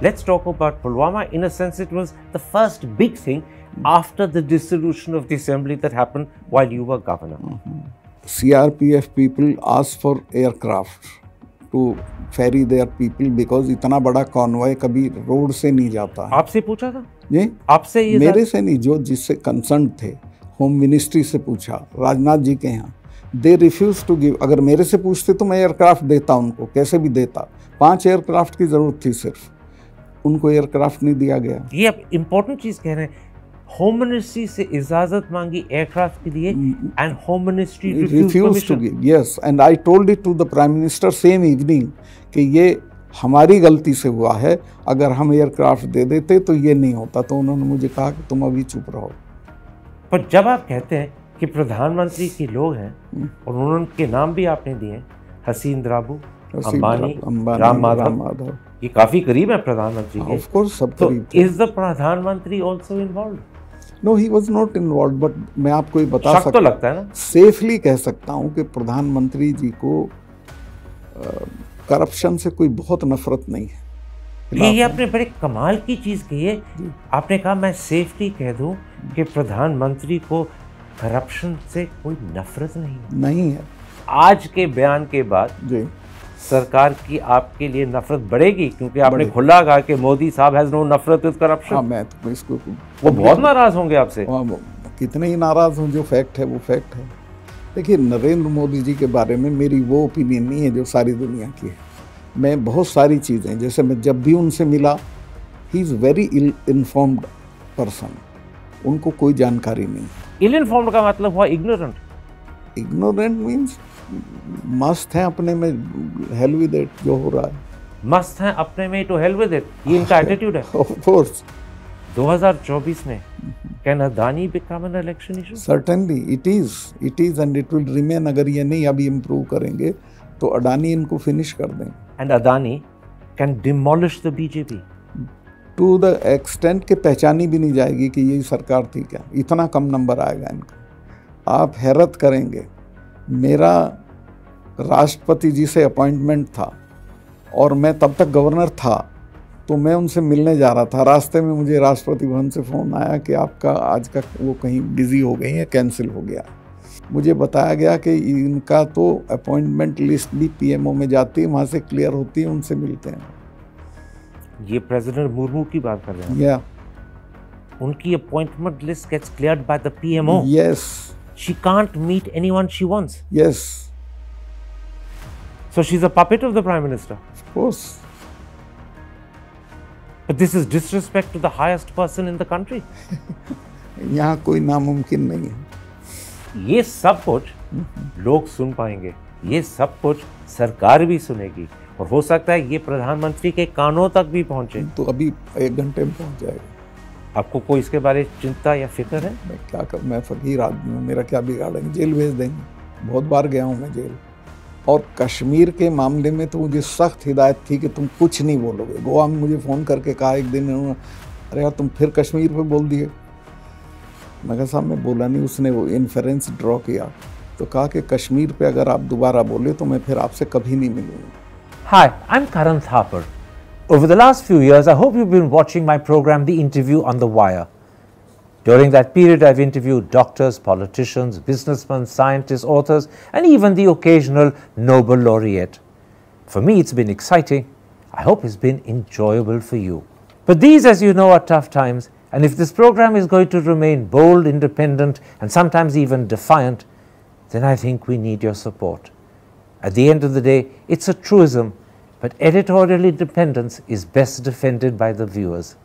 Let's talk about Pulwama. In a sense, it was the first big thing after the dissolution of the assembly that happened while you were governor. Mm -hmm. CRPF people asked for aircraft to ferry their people because इतना बड़ा convoy कभी road से नहीं जाता है आपसे पूछा था जी आपसे ये मेरे से नहीं जो जिससे कंसर्न थे होम मिनिस्ट्री से पूछा राजनाथ जी के यहाँ दे रिफ्यूज़ टू गिव अगर मेरे से पूछते तो मैं एयरक्राफ्ट देता उनको कैसे भी देता पांच एयरक्राफ्ट की ज़रूरत थी सिर्फ उनको एयरक्राफ्ट नहीं दिया गया ये आप इम्पोर्टेंट चीज़ कह रहे हैं होम मिनिस्ट्री से इजाजत मांगी एयरक्राफ्ट के लिए and home ministry refuse to give yes and I told it to the prime minister same evening कि ये हमारी गलती से हुआ है अगर हम एयरक्राफ्ट दे देते तो ये नहीं होता तो उन्होंने मुझे कहा कि तुम अभी चुप रहो पर जब आप कहते हैं कि प्रधानमंत्री के लोग हैं mm. और उनके नाम भी आपने दिए हसीन द्राबू अंबानी राम माधव ये काफी करीब है प्रधानमंत्री के ऑफ कोर्स सब तो इज द प्रधानमंत्री also involve no he was not involve but मैं आपको ये बता सकता तो लगता है ना सेफली कह सकता हूँ कि प्रधानमंत्री जी को करप्शन से कोई बहुत नफरत नहीं है ये ये आपने बड़े कमाल की चीज़ कही है आपने कहा मैं सेफली कह दूं कि प्रधानमंत्री को करप्शन से कोई नफरत नहीं है। नहीं है आज के बयान के बाद जी सरकार की आपके लिए नफरत बढ़ेगी क्योंकि आपने खुला कहा कि मोदी साहब हैज़ नो नफरत विद करप्शन हाँ मैं तो इसको वो बहुत नाराज़ होंगे आपसे हाँ, कितने ही नाराज़ हों जो फैक्ट है वो फैक्ट है देखिए नरेंद्र मोदी जी के बारे में मेरी वो ओपिनियन नहीं है जो सारी दुनिया की है मैं बहुत सारी चीज़ें जैसे मैं जब भी उनसे मिला he is very ill informed person उनको कोई जानकारी नहीं इल इन्फॉर्म्ड का मतलब हुआ इग्नोरेंट इग्नोरेंट मीन्स मस्त हैं अपने में हेल विद इट जो हो रहा है मस्त हैं अपने में टू हेल विद इट ये इनका एटीट्यूड है ऑफ कोर्स 2024 में can Adani become an election issue certainly it is it is and it will remain अगर ये नहीं अभी इंप्रूव करेंगे तो अडानी इनको फिनिश कर दें and Adani can demolish the BJP to the extent के पहचानी भी नहीं जाएगी कि ये सरकार थी क्या इतना कम नंबर आएगा इनका आप हैरत करेंगे मेरा राष्ट्रपति जी से अपॉइंटमेंट था और मैं तब तक गवर्नर था तो मैं उनसे मिलने जा रहा था रास्ते में मुझे राष्ट्रपति भवन से फ़ोन आया कि आपका आज का वो कहीं बिज़ी हो गई है कैंसिल हो गया मुझे बताया गया कि इनका तो अपॉइंटमेंट लिस्ट भी पीएमओ में जाती है वहाँ से क्लियर होती है उनसे मिलते हैं ये प्रेसिडेंट मुर्मू की बात कर रहे हैं या yeah. उनकी appointment list gets clear by the PMO yes she can't meet anyone she wants. Yes. So she's a puppet of the Prime Minister. Of course. But this is disrespect to the highest person in the country. यहाँ कोई नामुमकिन नहीं है ये सब कुछ लोग सुन पाएंगे ये सब कुछ सरकार भी सुनेगी और हो सकता है ये प्रधानमंत्री के कानों तक भी पहुंचे तो अभी एक घंटे में पहुंच जाएगा आपको कोई इसके बारे में चिंता या फिक्र है मैं क्या कर मैं फकीर आदमी हूँ मेरा क्या बिगाड़ेंगे जेल भेज देंगे बहुत बार गया हूँ मैं जेल और कश्मीर के मामले में तो मुझे सख्त हिदायत थी कि तुम कुछ नहीं बोलोगे गोवा में मुझे फ़ोन करके कहा एक दिन उन्होंने अरे यार तुम फिर कश्मीर पे बोल दिए मगर साहब मैं बोला नहीं उसने वो इन्फ्रेंस ड्रॉ किया तो कहा कि कश्मीर पे अगर आप दोबारा बोले तो मैं फिर आपसे कभी नहीं मिलूंगा hi I am Karan Thapar Over the last few years, I hope you've been watching my program, The Interview on the Wire. During that period, I've interviewed doctors, politicians, businessmen, scientists, authors, and even the occasional Nobel laureate. For me, it's been exciting. I hope it's been enjoyable for you. But these, as you know, are tough times, and if this program is going to remain bold, independent, and sometimes even defiant, then I think we need your support. At the end of the day, it's a truism but editorial independence is best defended by the viewers.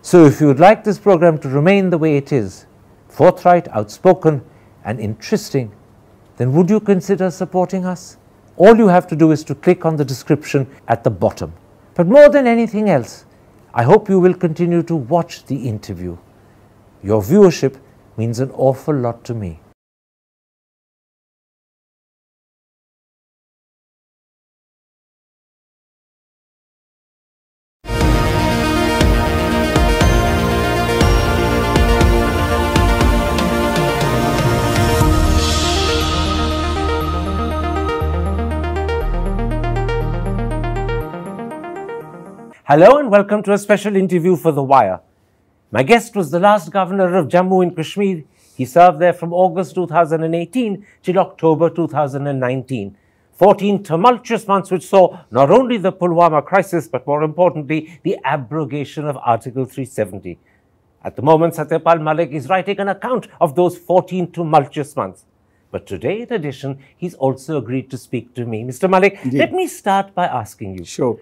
So if you would like this program to remain the way it is, forthright, outspoken, and interesting, then would you consider supporting us? All you have to do is to click on the description at the bottom. But more than anything else, I hope you will continue to watch the interview. Your viewership means an awful lot to me. Hello and welcome to a special interview for The Wire. My guest was the last governor of Jammu and Kashmir. He served there from August 2018 till October 2019. 14 tumultuous months which saw not only the Pulwama crisis but more importantly the abrogation of Article 370. At the moment, Satyapal Malik is writing an account of those 14 tumultuous months. But today, in addition, he's also agreed to speak to me. Mr. Malik, yeah. let me start by asking you. Sure.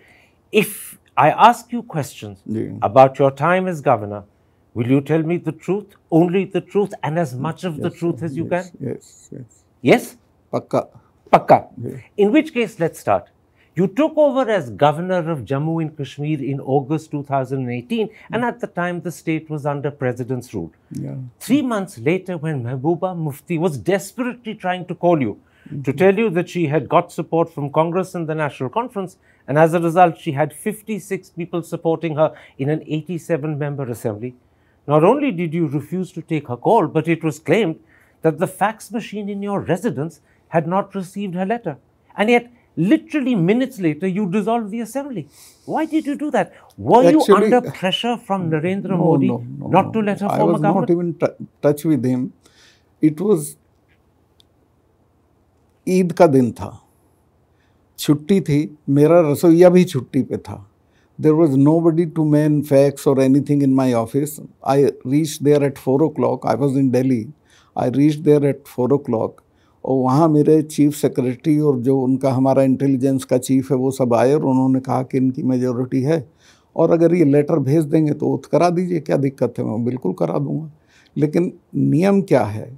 If I ask you questions yeah. about your time as governor. Will you tell me the truth, only the truth, and as much of yes, the truth as you yes, can? Yes, yes. Yes? Pakka. Pakka. Yeah. In which case, let's start. You took over as governor of Jammu and Kashmir in August 2018, yeah. and at the time the state was under president's rule. Yeah. Three months later, when Mehbooba Mufti was desperately trying to call you to tell you that she had got support from Congress and the National Conference, and as a result, she had 56 people supporting her in an 87 member assembly. Not only did you refuse to take her call, but it was claimed that the fax machine in your residence had not received her letter. And yet, literally minutes later, you dissolved the assembly. Why did you do that? Were Actually, you under pressure from Narendra no, Modi no, no, not to let her form a government? I was not even t- touch with him. It was Eid ka din tha. छुट्टी थी मेरा रसोईया भी छुट्टी पे था there was nobody to man fax और anything in my office I reach there at four o'clock I was in Delhi I reach there at four o'clock और वहाँ मेरे चीफ सेक्रेटरी और जो उनका हमारा intelligence का chief है वो सब आए और उन्होंने कहा कि इनकी मेजोरिटी है और अगर ये लेटर भेज देंगे तो उत करा दीजिए क्या दिक्कत है मैं बिल्कुल करा दूँगा लेकिन नियम क्या है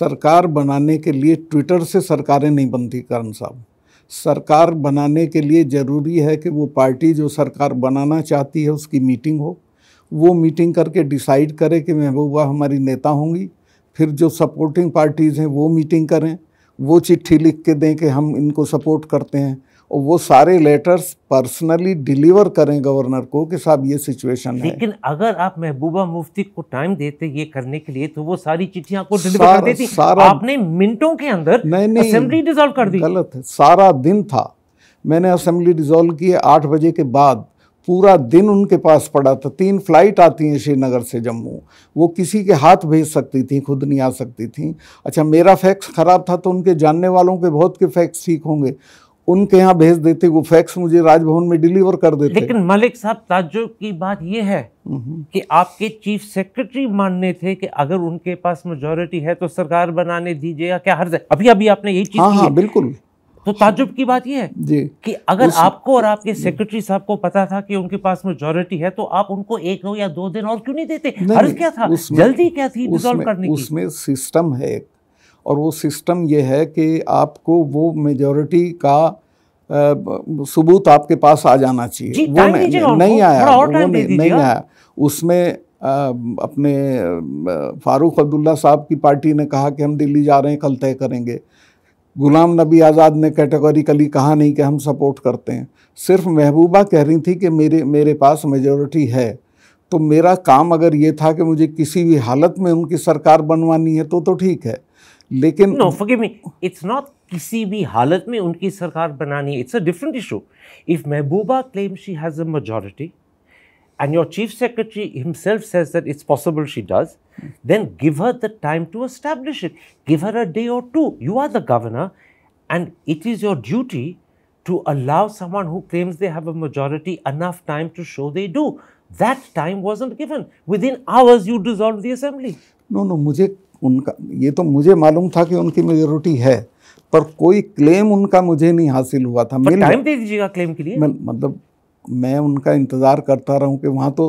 सरकार बनाने के लिए ट्विटर से सरकारें नहीं बनती करण साहब सरकार बनाने के लिए ज़रूरी है कि वो पार्टी जो सरकार बनाना चाहती है उसकी मीटिंग हो वो मीटिंग करके डिसाइड करे कि महबूबा हमारी नेता होंगी फिर जो सपोर्टिंग पार्टीज़ हैं वो मीटिंग करें वो चिट्ठी लिख के दें कि हम इनको सपोर्ट करते हैं और वो सारे लेटर्स पर्सनली डिलीवर करें गवर्नर को कि साहब ये सिचुएशन है लेकिन अगर आप महबूबा मुफ्ती को टाइम देते ये करने के लिए तो वो सारी चिट्ठियां को डिलीवर कर देती सारा, आपने मिनटों के अंदर नहीं नहीं असेंबली डिजोल्व कर दी गलत है सारा दिन था मैंने असेंबली डिजोल्व किए आठ बजे के बाद पूरा दिन उनके पास पड़ा था तीन फ्लाइट आती हैं श्रीनगर से जम्मू वो किसी के हाथ भेज सकती थी खुद नहीं आ सकती थी अच्छा मेरा फैक्स ख़राब था तो उनके जानने वालों के बहुत के फैक्स ठीक होंगे उनके यहाँ भेज देते वो फैक्स मुझे राजभवन में डिलीवर कर देते लेकिन मलिक साहब ताज्जो की बात ये है कि आपके चीफ सेक्रेटरी मानने थे कि अगर उनके पास मेजोरिटी है तो सरकार बनाने दीजिए या क्या हर्ज अभी अभी आपने यही चीज हाँ हाँ बिल्कुल तो ताजुब की बात यह है जी कि अगर आपको और आपके सेक्रेटरी साहब को पता था कि उनके पास मेजोरिटी है तो आप उनको एक या दो दिन और क्यों नहीं देते नहीं, क्या था जल्दी क्या थी उसमें, करने उसमें की सिस्टम है एक और वो सिस्टम ये है कि आपको वो मेजॉरिटी का सबूत आपके पास आ जाना चाहिए वो नहीं, नहीं आया वो नहीं, नहीं आया उसमें आ, अपने फारूक अब्दुल्ला साहब की पार्टी ने कहा कि हम दिल्ली जा रहे हैं कल तय करेंगे गुलाम नबी आज़ाद ने कैटेगोरिकली कहा नहीं कि हम सपोर्ट करते हैं सिर्फ महबूबा कह रही थी कि मेरे मेरे पास मेजोरिटी है तो मेरा काम अगर ये था कि मुझे किसी भी हालत में उनकी सरकार बनवानी है तो तो ठीक है लेकिन no forgive me it's not किसी भी हालत में उनकी सरकार बनानी it's a different issue if Mehbooba claim she has a majority and your chief secretary himself says that it's possible she does then give her the time to establish it give her a day और to you are the governor and it is your duty to allow someone who claims they have a majority enough time to show they do that time was given within hours you dissolve the assembly no no मुझे उनका ये तो मुझे मालूम था कि उनकी majority है पर कोई क्लेम उनका मुझे नहीं हासिल हुआ था मेरे टाइम दे दीजिएगा क्लेम के लिए मैं, मतलब मैं उनका इंतज़ार करता रहूं कि वहां तो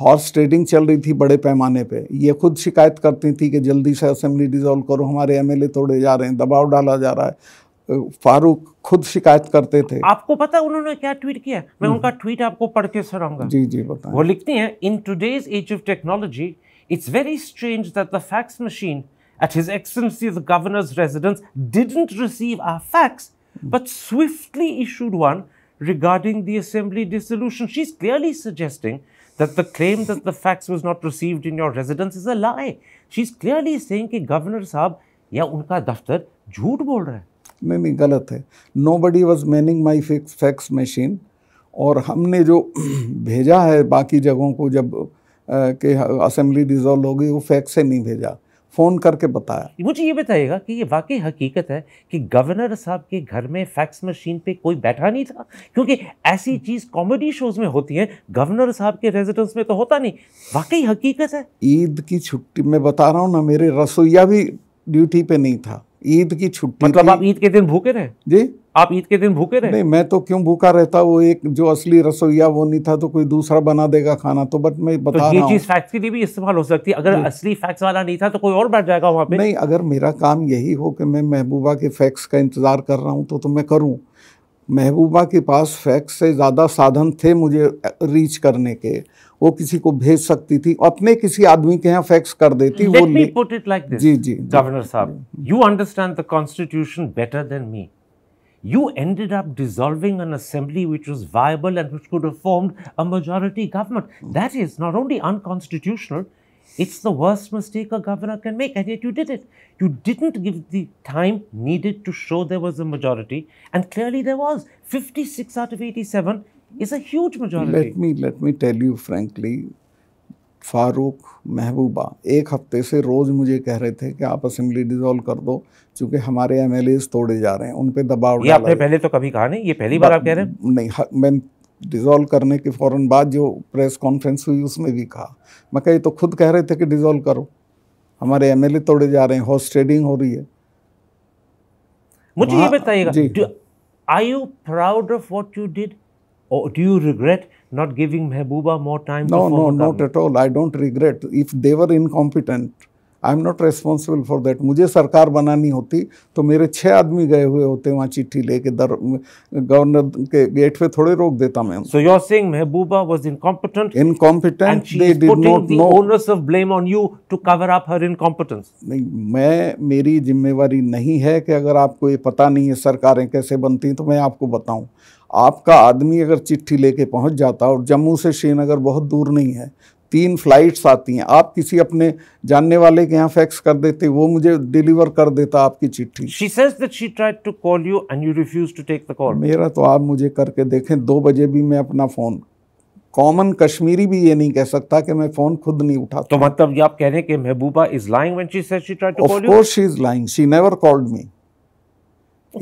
हॉर्स ट्रेडिंग चल रही थी बड़े पैमाने पे ये खुद शिकायत करती थी कि जल्दी से असेंबली डिज़ोल्व करो हमारे एमएलए तोड़े जा रहे हैं दबाव डाला जा रहा है फारूक खुद शिकायत करते थे आपको पता उन्होंने क्या ट्वीट किया मैं हम्म। उनका ट्वीट आपको पढ़ के सुनाऊंगा जी जी बताऊँ वो लिखती हैं in today's age of technology It's very strange that the fax machine at His Excellency the Governor's residence didn't receive our fax, but swiftly issued one regarding the assembly dissolution. She's clearly suggesting that the claim that the fax was not received in your residence is a lie. She's clearly saying that governor साहब या unka दफ्तर झूठ बोल रहा है नहीं नहीं गलत है nobody was manning my fax और हमने जो भेजा है बाकी जगहों को जब कि असेंबली डिज़ोल्व हो गई वो फैक्स से नहीं भेजा फ़ोन करके बताया मुझे ये बताइएगा कि ये वाकई हकीकत है कि गवर्नर साहब के घर में फैक्स मशीन पे कोई बैठा नहीं था क्योंकि ऐसी चीज़ कॉमेडी शोज में होती है गवर्नर साहब के रेजिडेंस में तो होता नहीं वाकई हकीकत है ईद की छुट्टी में बता रहा हूँ ना मेरे रसोईया भी ड्यूटी पे नहीं था ईद की छुट्टी मतलब आप ईद के दिन भूखे रहे जी आप ईद के दिन भूखे रहे नहीं मैं तो क्यों भूखा रहता वो एक जो असली रसोईया वो नहीं था तो कोई दूसरा बना देगा खाना तो बट मैं तो बता तो ये चीज फैक्ट्स के लिए भी इस्तेमाल हो सकती है अगर असली फैक्स वाला नहीं था तो कोई और बैठ जाएगा वहाँ पे नहीं अगर मेरा काम यही हो कि मैं महबूबा के फैक्स का इंतजार कर रहा हूँ तो, तो मैं करूँ महबूबा के पास फैक्स से ज़्यादा साधन थे मुझे रीच करने के वो किसी को भेज सकती थी अपने किसी आदमी के यहाँ फैक्स कर देती वो put it like ji ji governor साहब you understand the constitution better than me you ended up dissolving an assembly which was viable and which could have formed a majority government that is not only unconstitutional It's the worst mistake a governor can make, and yet you did it. You didn't give the time needed to show there was a majority, and clearly there 56 out of 87 is a huge majority. Let me let me tell you frankly, Farooq Mehbooba एक हफ्ते से रोज़ मुझे कह रहे थे कि आप assembly dissolve कर दो क्योंकि हमारे एम तोड़े जा रहे हैं उन पर दबाव ये आपने पहले तो कभी कहा नहीं ये पहली बार आप कह रहे हैं नहीं मैं डिसॉल्व करने के फौरन बाद जो प्रेस कॉन्फ्रेंस हुई उसमें भी कहा मैं कह तो खुद कह रहे थे कि डिसॉल्व करो हमारे एम तोड़े जा रहे हैं हॉर्स ट्रेडिंग हो रही है मुझे ये बताइएगा I you proud of what you did Or do you regret not giving Mehbooba more time? No, no, not at all. I don't regret. If they were incompetent, I am not responsible for that मुझे सरकार बनानी होती तो मेरे छः आदमी गए हुए होते वहाँ चिट्ठी लेके दर गवर्नर के गेट पे थोड़े रोक देता मैं so you are Mehbooba was incompetent incompetent they did not know onus of blame on you to cover up her incompetence नहीं मैं मेरी जिम्मेवारी नहीं है कि अगर आपको ये पता नहीं है सरकारें कैसे बनती तो मैं आपको बताऊं आपका आदमी अगर चिट्ठी लेके पहुंच जाता और जम्मू से श्रीनगर बहुत दूर नहीं है तीन फ्लाइट्स आती हैं आप किसी अपने जानने वाले के यहाँ फैक्स कर देते वो मुझे डिलीवर कर देता आपकी चिट्ठी she says that she tried to call you and you refuse to take the call मेरा तो आप मुझे करके देखें दो बजे भी मैं अपना फ़ोन कॉमन कश्मीरी भी ये नहीं कह सकता कि मैं फ़ोन खुद नहीं उठाता तो मतलब आप कह रहे हैं कि Mehbooba is lying when she she tried to call you of course she is lying she never called me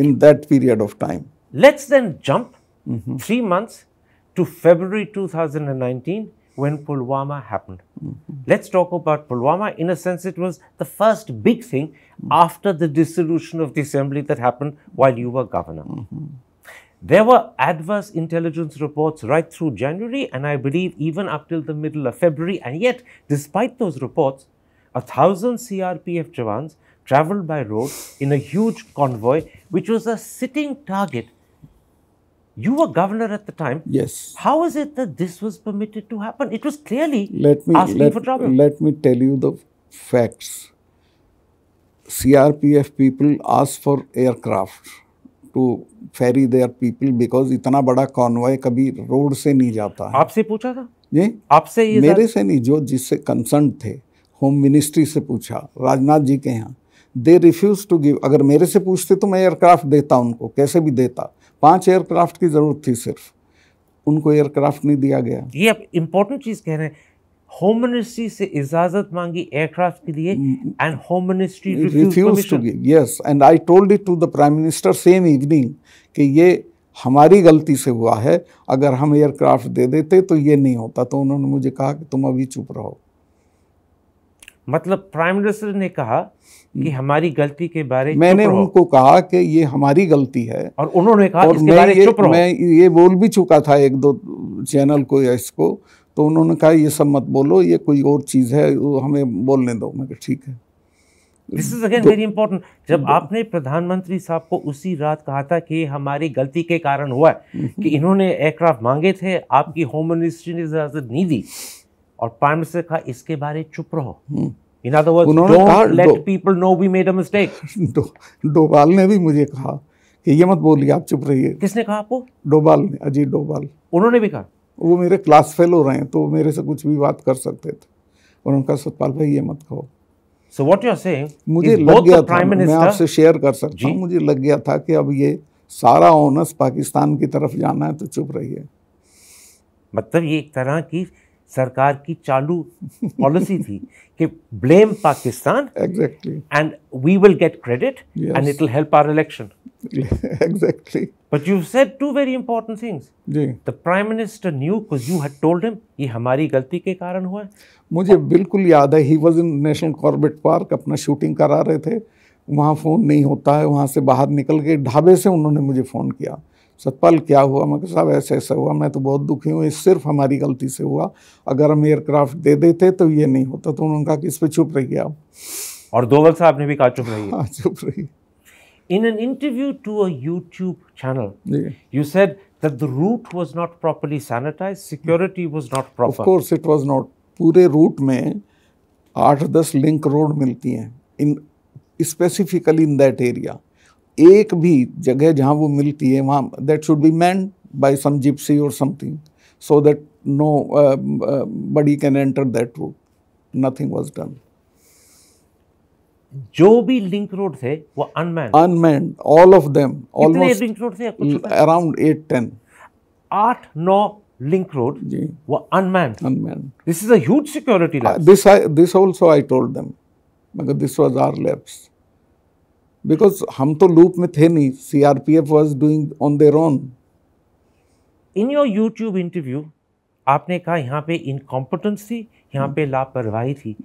in that period of time let's then jump mm -hmm. three months to February 2019 when Pulwama happened. Mm -hmm. Let's talk about Pulwama. In a sense, it was the first big thing mm -hmm. after the dissolution of the assembly that happened while you were governor. Mm-hmm. There were adverse intelligence reports right through January and I believe even up till the middle of February. And yet, despite those reports, a thousand CRPF jawans traveled by road in a huge convoy, which was a sitting target You were governor at the time. Yes. How is it that this was permitted to happen? It was clearly let me, asking let, for trouble. Let me tell you the facts. CRPF people asked for aircraft to ferry their people because इतना बड़ा convoy कभी road से नहीं जाता है आपसे पूछा था जी आपसे ये मेरे से नहीं जो जिससे कंसर्न थे होम मिनिस्ट्री से पूछा राजनाथ जी के यहाँ दे रिफ्यूज टू गिव अगर मेरे से पूछते तो मैं एयरक्राफ्ट देता उनको कैसे भी देता पांच एयरक्राफ्ट की ज़रूरत थी सिर्फ उनको एयरक्राफ्ट नहीं दिया गया ये आप इंपॉर्टेंट चीज़ कह रहे हैं होम मिनिस्ट्री से इजाजत मांगी एयरक्राफ्ट के लिए and home ministry refuse to give yes and I told it to the prime minister same evening कि ये हमारी गलती से हुआ है अगर हम एयरक्राफ्ट दे देते तो ये नहीं होता तो उन्होंने मुझे कहा कि तुम अभी चुप रहो मतलब प्राइम मिनिस्टर ने कहा कि हम्म। हमारी गलती के बारे में मैंने उनको कहा कि ये हमारी गलती है और उन्होंने कहा और इसके मैं बारे ये, चुप मैं ये बोल भी चुका था एक दो चैनल को या इसको तो उन्होंने कहा ये सब मत बोलो ये कोई और चीज़ है हमें बोलने दो मैं ठीक है this is again very important जब तो आपने प्रधानमंत्री साहब को उसी रात कहा था कि हमारी गलती के कारण हुआ कि हम्म। इन्होंने एयरक्राफ्ट मांगे थे आपकी होम मिनिस्ट्री ने इजाज़त नहीं दी और प्राइम मिनिस्टर कहा इसके बारे चुप रहो in let people know we made a mistake Doval ने भी मुझे कहा कि ये मत बोलिए आप चुप रहिए किसने कहा आपको डोभाल ने अजीत डोभाल उन्होंने भी कहा वो मेरे क्लास फेलो रहे हैं तो मेरे से कुछ भी बात कर सकते थे उन्होंने कहा सतपाल भाई ये मत कहो so what you are saying मुझे लग गया था मैं आपसे शेयर कर सकता हूँ मुझे लग गया था कि अब ये सारा ऑनर्स पाकिस्तान की तरफ जाना है तो चुप रहिए मतलब ये एक तरह की सरकार की चालू पॉलिसी थी कि blame Pakistan exactly and we will get credit and it will help our election exactly but you said two very important things जी the prime minister knew because you had told him ये हमारी गलती के कारण हुआ है मुझे oh. बिल्कुल याद है he was in national Corbett park अपना शूटिंग करा रहे थे वहाँ फ़ोन नहीं होता है वहाँ से बाहर निकल के ढाबे से उन्होंने मुझे फ़ोन किया सतपाल क्या हुआ मैं साहब ऐसे ऐसे हुआ मैं तो बहुत दुखी हूँ ये सिर्फ हमारी गलती से हुआ अगर हम एयरक्राफ्ट दे देते तो ये नहीं होता तो उन्होंने कहा कि इस पर चुप रहिए आप और दोवल साहब ने भी कहा चुप रहिए हाँ चुप रहिए In an interview to a YouTube channel, yeah. you said that the route was not properly sanitized, security was not proper. Of course, it was not. पूरे रूट में आठ दस लिंक रोड मिलती हैं in specifically in that area एक भी जगह जहाँ वो मिलती है वहाँ that should be man by some gypsy और something so that nobody can enter that route nothing was done जो भी लिंक रोड थे वो unman unman all of them almost link road were around eight ten आठ नौ link road जी वो unman unmanned this is as security this I this also I told them मगर this was our lapse because हम तो लूप में थे नहीं C R P F was doing on their own in your YouTube interview आपने कहा यहाँ पे इनकॉम्पिटेंस थी यहाँ पे लापरवाही थी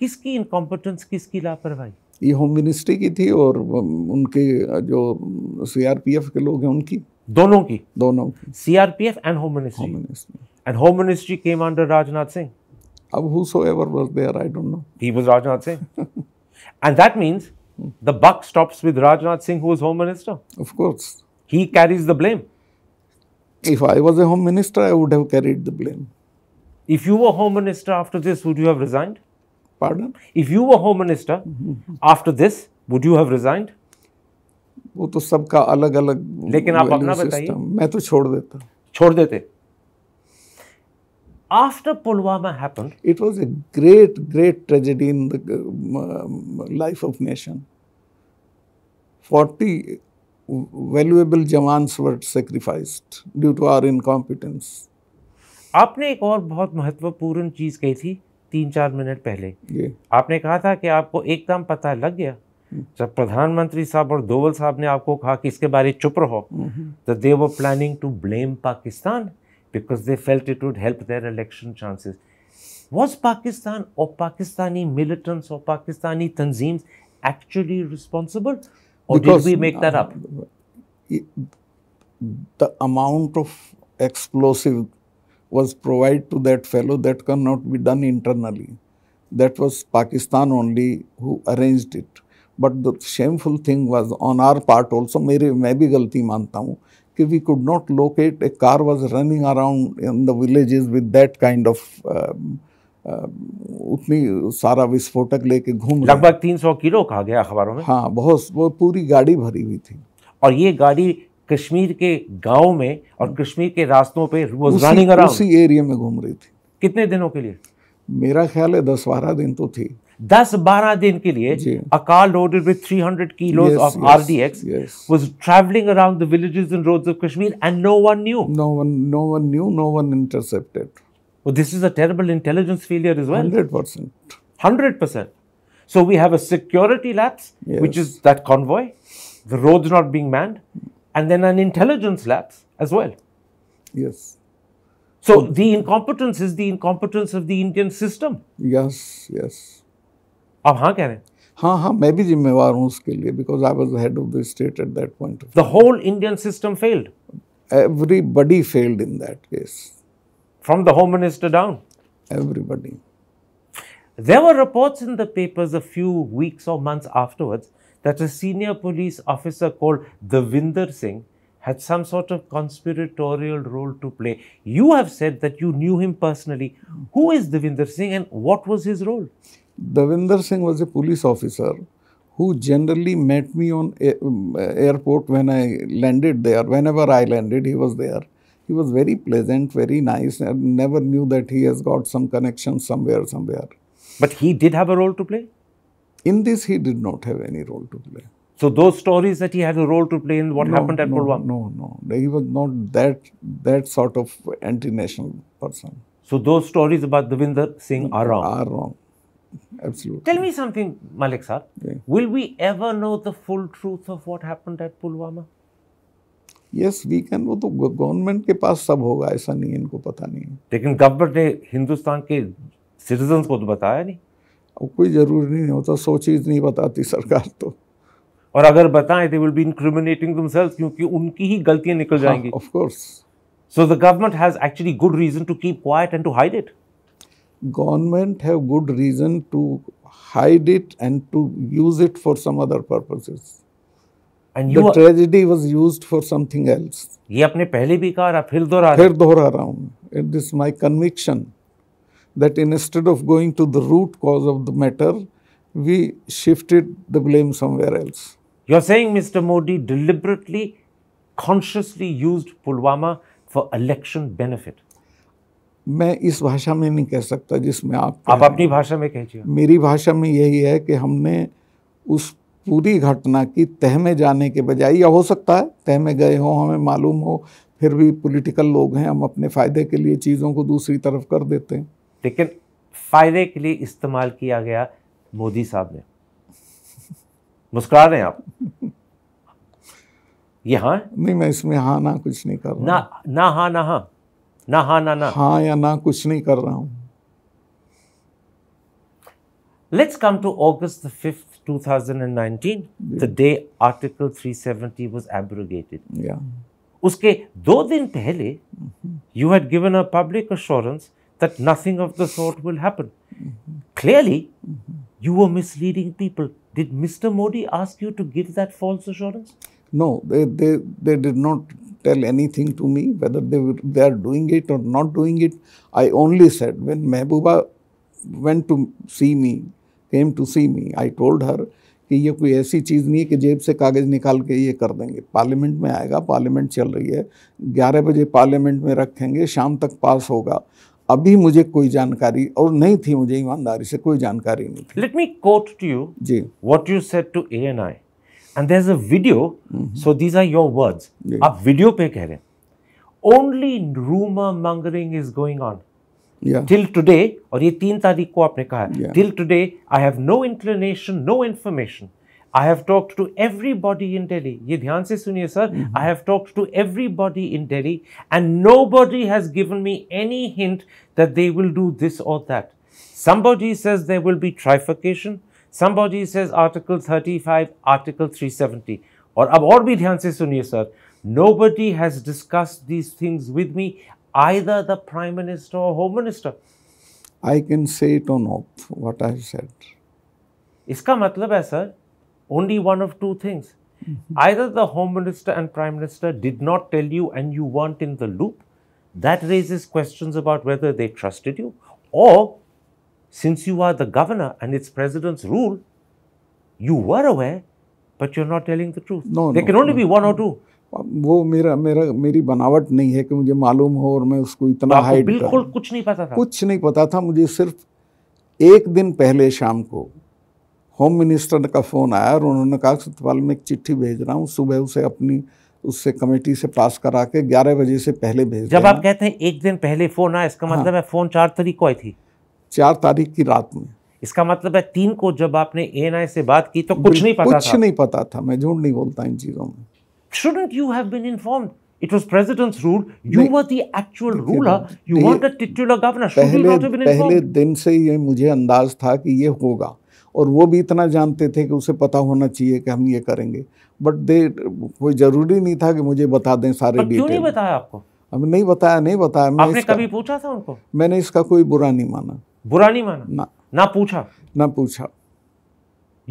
किसकी इनकॉम्पिटेंस किसकी लापरवाही ये होम मिनिस्ट्री की थी और um, उनके uh, जो सीआरपीएफ um, के लोग हैं उनकी दोनों की दोनों की CRPF and home ministry and home ministry came under Rajnath Singh अब whosoever was there I don't know he was Rajnath Singh and that means The buck stops with Rajnath Singh, who is Home Minister. Of course. He carries the blame. If I was a Home Minister, I would have carried the blame. If you were Home Minister after this, would you have resigned? Pardon? If you were Home Minister after this, would you have resigned? वो तो सबका अलग अलग लेकिन आप अपना बताइए मैं तो छोड़ देता छोड़ देते after Pulwama happened? It was a great, great tragedy in the um, life of nation. 40 valuable jawans were sacrificed due to our incompetence. आपने एक और बहुत महत्वपूर्ण चीज़ कही थी तीन चार मिनट पहले ये। आपने कहा था कि आपको एकदम पता लग गया जब प्रधानमंत्री साहब और दोवल साहब ने आपको कहा कि इसके बारे चुप रहो तो दे वो planning to blame Pakistan because they felt it would help their election chances. Was Pakistan or Pakistani militants or Pakistani tanzeems actually responsible? Or because, did we make that up? Uh, it, the amount of explosive was provided to that fellow that cannot be done internally. That was Pakistan only who arranged it. But the shameful thing was on our part also, मेरे मैं भी गलती मानता हूँ कि we could not locate a car was running around in the with with that kind of उतनी सारा विस्फोटक लेके घूम लगभग 300 किलो कहा गया अखबारों में हाँ बहुत वो पूरी गाड़ी भरी हुई थी और ये गाड़ी कश्मीर के गांव में और कश्मीर के रास्तों पे उसी, उसी एरिया में घूम रही थी कितने दिनों के लिए मेरा ख्याल है दस बारह दिन तो थी दस बारह दिन के a car loaded with 300 kilos of RDX was traveling around the villages and roads of Kashmir and no one knew. No one, no one knew, no one intercepted. Well, this is a terrible intelligence failure as well. 100%. 100%. So we have a security lapse, which is that convoy, the roads not being manned, and then an intelligence lapse as well. Yes. So the incompetence is the incompetence of the Indian system. Yes, yes. आप हाँ कह रहे हैं हाँ हाँ मैं भी जिम्मेवार हूँ उसके लिए because I was head of the state at that point the whole Indian system failed everybody failed in that case. From the Home Minister down? Everybody. There were reports in the papers a few weeks or months afterwards that a senior police officer called the Davinder Singh had some sort of conspiratorial role to play. You have said that you knew him personally. Who is the Davinder Singh and what was his role? Davinder Singh was a police officer who generally met me on um, airport when I landed there. Whenever I landed, he was there. He was very pleasant, very nice. I never knew that he has got some connection somewhere, somewhere. But he did have a role to play? In this, he did not have any role to play. So those stories that he had a role to play in what no, happened at no, No, no, he was not that that sort of anti-national person. So those stories about Davinder Singh are wrong. Are wrong. Absolutely. Tell me something, Malik sir. Yeah. Will we ever know the full truth of what happened at Pulwama? Yes, we can. वो तो government के पास सब होगा ऐसा नहीं इनको पता नहीं है लेकिन government ने हिंदुस्तान के citizens को तो बताया नहीं अब कोई जरूरी नहीं होता सौ चीज़ नहीं बताती सरकार तो और अगर बताएं they will be incriminating themselves क्योंकि उनकी ही गलतियां निकल हाँ, जाएंगी of course so the government has actually good reason to keep quiet and to hide it government have good reason to hide it and to use it for some other purposes. And the tragedy was used for something else. ये आपने पहले भी कहा फिर दोहरा फिर दोहरा रहा हूँ. It is my conviction that instead of going to the root cause of the matter, we shifted the blame somewhere else. You are saying Mr. Modi deliberately, consciously used Pulwama for election benefit. मैं इस भाषा में नहीं कह सकता जिसमें आप आप अपनी भाषा में कहिए मेरी भाषा में यही है कि हमने उस पूरी घटना की तह में जाने के बजाय या हो सकता है तह में गए हों हमें मालूम हो फिर भी पॉलिटिकल लोग हैं हम अपने फ़ायदे के लिए चीज़ों को दूसरी तरफ कर देते हैं लेकिन फ़ायदे के लिए इस्तेमाल किया गया मोदी साहब ने मुस्कुरा रहे हैं आप ये हाँ नहीं मैं इसमें हाँ ना कुछ नहीं कर रहा ना ना हाँ ना हाँ ना हाँ ना ना हाँ या ना कुछ नहीं कर रहा हूं let's come to August fifth 2019 the day article 370 was abrogated उसके दो दिन पहले you had given a public assurance that nothing of the sort will happen clearly you were misleading people did mister Modi ask you to give that false assurance no they they they did not tell anything to me whether they, were, they are doing it or not doing it. I only said when Mehbooba went to see me, came to see me, I told her कि ये कोई ऐसी चीज़ नहीं है कि जेब से कागज़ निकाल के ये कर देंगे पार्लियामेंट में आएगा पार्लियामेंट चल रही है 11 बजे पार्लियामेंट में रखेंगे शाम तक पास होगा अभी मुझे कोई जानकारी और नहीं थी मुझे ईमानदारी से कोई जानकारी नहीं थी let me quote to you जी what you said to I And there's a video. Mm -hmm. So these are your words. Yeah. आप video पे कह रहे हैं. Only rumor mongering is going on. Till today और ये तीन तारीख को आपने कहा till today I have no inclination no information I have talked to everybody in Delhi ये ध्यान से सुनिए sir I have talked to everybody in Delhi and nobody has given me any hint that they will do this और that Somebody says there will be trifurcation somebody says article 35 article 370 or ab और भी ध्यान से nobody has discussed these things with me either the prime minister or home minister i can say it on off what i said Iska matlab hai sir, only one of two things either the home minister and prime minister did not tell you and you weren't in the loop that raises questions about whether they trusted you or Since you are the governor and it's president's rule, you were aware, but you're not telling the truth. No, there no, can only no, be one no. or two. वो मेरा मेरा मेरी बनावट नहीं है कि मुझे मालूम हो और मैं उसको इतना हाइड तो बिल्कुल कुछ नहीं पता था कुछ नहीं पता था मुझे सिर्फ एक दिन पहले शाम को होम मिनिस्टर का फ़ोन आया और उन्होंने कहा सतपाल मैं एक चिट्ठी भेज रहा हूँ सुबह उसे अपनी उससे कमेटी से पास करा के ग्यारह बजे से पहले भेज जब आप कहते हैं एक दिन पहले फ़ोन आया इसका मतलब हाँ। मतलब है फ़ोन चार तारीख को आई थी चार तारीख की रात में इसका मतलब है तीन को जब आपने एएनआई से बात की तो कुछ नहीं पता कुछ था। नहीं पता था मैं झूठ नहीं बोलता इन चीज़ों में shouldn't you have been informed? It was president's rule. You were the actual ruler. You weren't a titular governor. पहले, have been पहले दिन से ये मुझे अंदाज था कि ये होगा और वो भी इतना जानते थे कि उसे पता होना चाहिए कि हम ये करेंगे बट दे कोई जरूरी नहीं था कि मुझे बता दें सारे डिटेल क्यों नहीं बताया आपको हमें नहीं बताया नहीं बताया मैंने कभी पूछा था उनको मैंने इसका कोई बुरा नहीं माना बुरा नहीं माना ना ना पूछा ना पूछा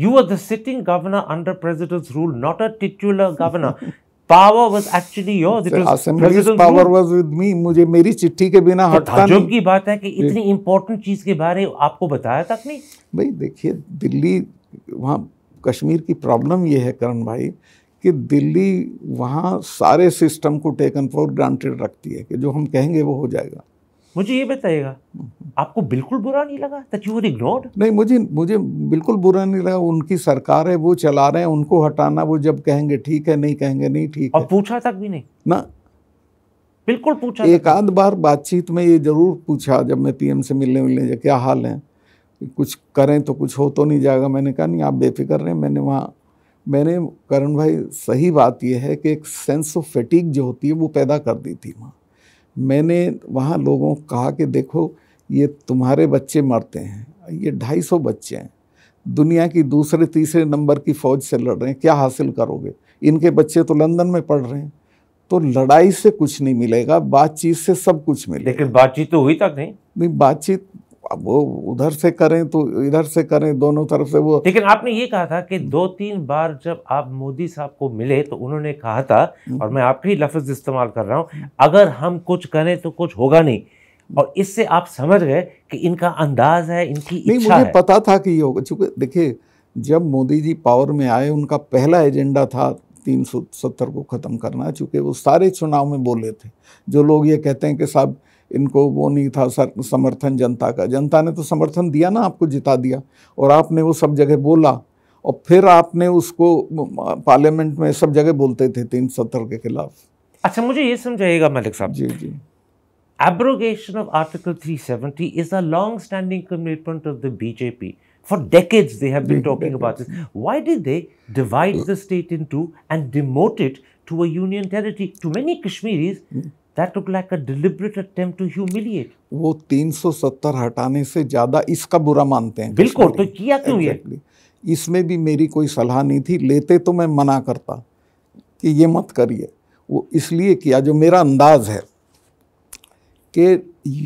you are the sitting governor under president's rule not a titular governor power was actually yours it was Assembly's power rule. was with मुझे मेरी चिट्ठी के बिना तो हटता नहीं। की बात है कि इतनी इंपॉर्टेंट चीज के बारे में आपको बताया तक नहीं भाई देखिए दिल्ली वहाँ कश्मीर की प्रॉब्लम ये है करण भाई कि दिल्ली वहाँ सारे सिस्टम को टेकन फॉर ग्रांटेड रखती है कि जो हम कहेंगे वो हो जाएगा मुझे ये बताइएगा हम्म। आपको बिल्कुल बुरा नहीं लगा दैट यू इग्नोर्ड नहीं मुझे मुझे बिल्कुल बुरा नहीं लगा उनकी सरकार है वो चला रहे हैं उनको हटाना वो जब कहेंगे ठीक है नहीं कहेंगे नहीं ठीक और पूछा तक भी नहीं ना बिल्कुल पूछा एक आध बार बातचीत में ये जरूर पूछा जब मैं पीएम से मिलने मिलने क्या हाल है कुछ करें तो कुछ हो तो नहीं जाएगा मैंने कहा नहीं आप बेफिक्र रहे मैंने वहाँ मैंने करण भाई सही बात यह है कि एक सेंस ऑफ फटीक जो होती है वो पैदा कर दी थी वहाँ मैंने वहाँ लोगों को कहा कि देखो ये तुम्हारे बच्चे मरते हैं ये ढाई सौ बच्चे हैं दुनिया की दूसरे तीसरे नंबर की फ़ौज से लड़ रहे हैं क्या हासिल करोगे इनके बच्चे तो लंदन में पढ़ रहे हैं तो लड़ाई से कुछ नहीं मिलेगा बातचीत से सब कुछ मिलेगा लेकिन बातचीत तो हुई तक नहीं नहीं बातचीत अब वो उधर से करें तो इधर से करें दोनों तरफ से वो लेकिन आपने ये कहा था कि दो तीन बार जब आप मोदी साहब को मिले तो उन्होंने कहा था हम्म। और मैं आपके लफ्ज़ इस्तेमाल कर रहा हूँ हम्म। अगर हम कुछ करें तो कुछ होगा नहीं और इससे आप समझ गए कि इनका अंदाज है इनकी नहीं मुझे है। पता था कि ये होगा चूंकि देखिए जब मोदी जी पावर में आए उनका पहला एजेंडा था तीन सौ सत्तर को ख़त्म करना चूंकि वो सारे चुनाव में बोले थे जो लोग ये कहते हैं कि साहब इनको वो नहीं था सर समर्थन जनता का जनता ने तो समर्थन दिया ना आपको जिता दिया और आपने वो सब जगह बोला और फिर आपने उसको पार्लियामेंट में सब जगह बोलते थे तीन सत्तर के खिलाफ अच्छा मुझे ये समझाइएगा मलिक साहब जी जी abrogation of article 370 is a long standing commitment of the BJP for decades they have been talking about and demote to a union territory to many Kashmiris that looked like a deliberate attempt to humiliate. वो 370 हटाने से ज़्यादा इसका बुरा मानते हैं बिल्कुल तो किया क्यों exactly. इसमें भी मेरी कोई सलाह नहीं थी लेते तो मैं मना करता कि ये मत करिए वो इसलिए किया जो मेरा अंदाज है कि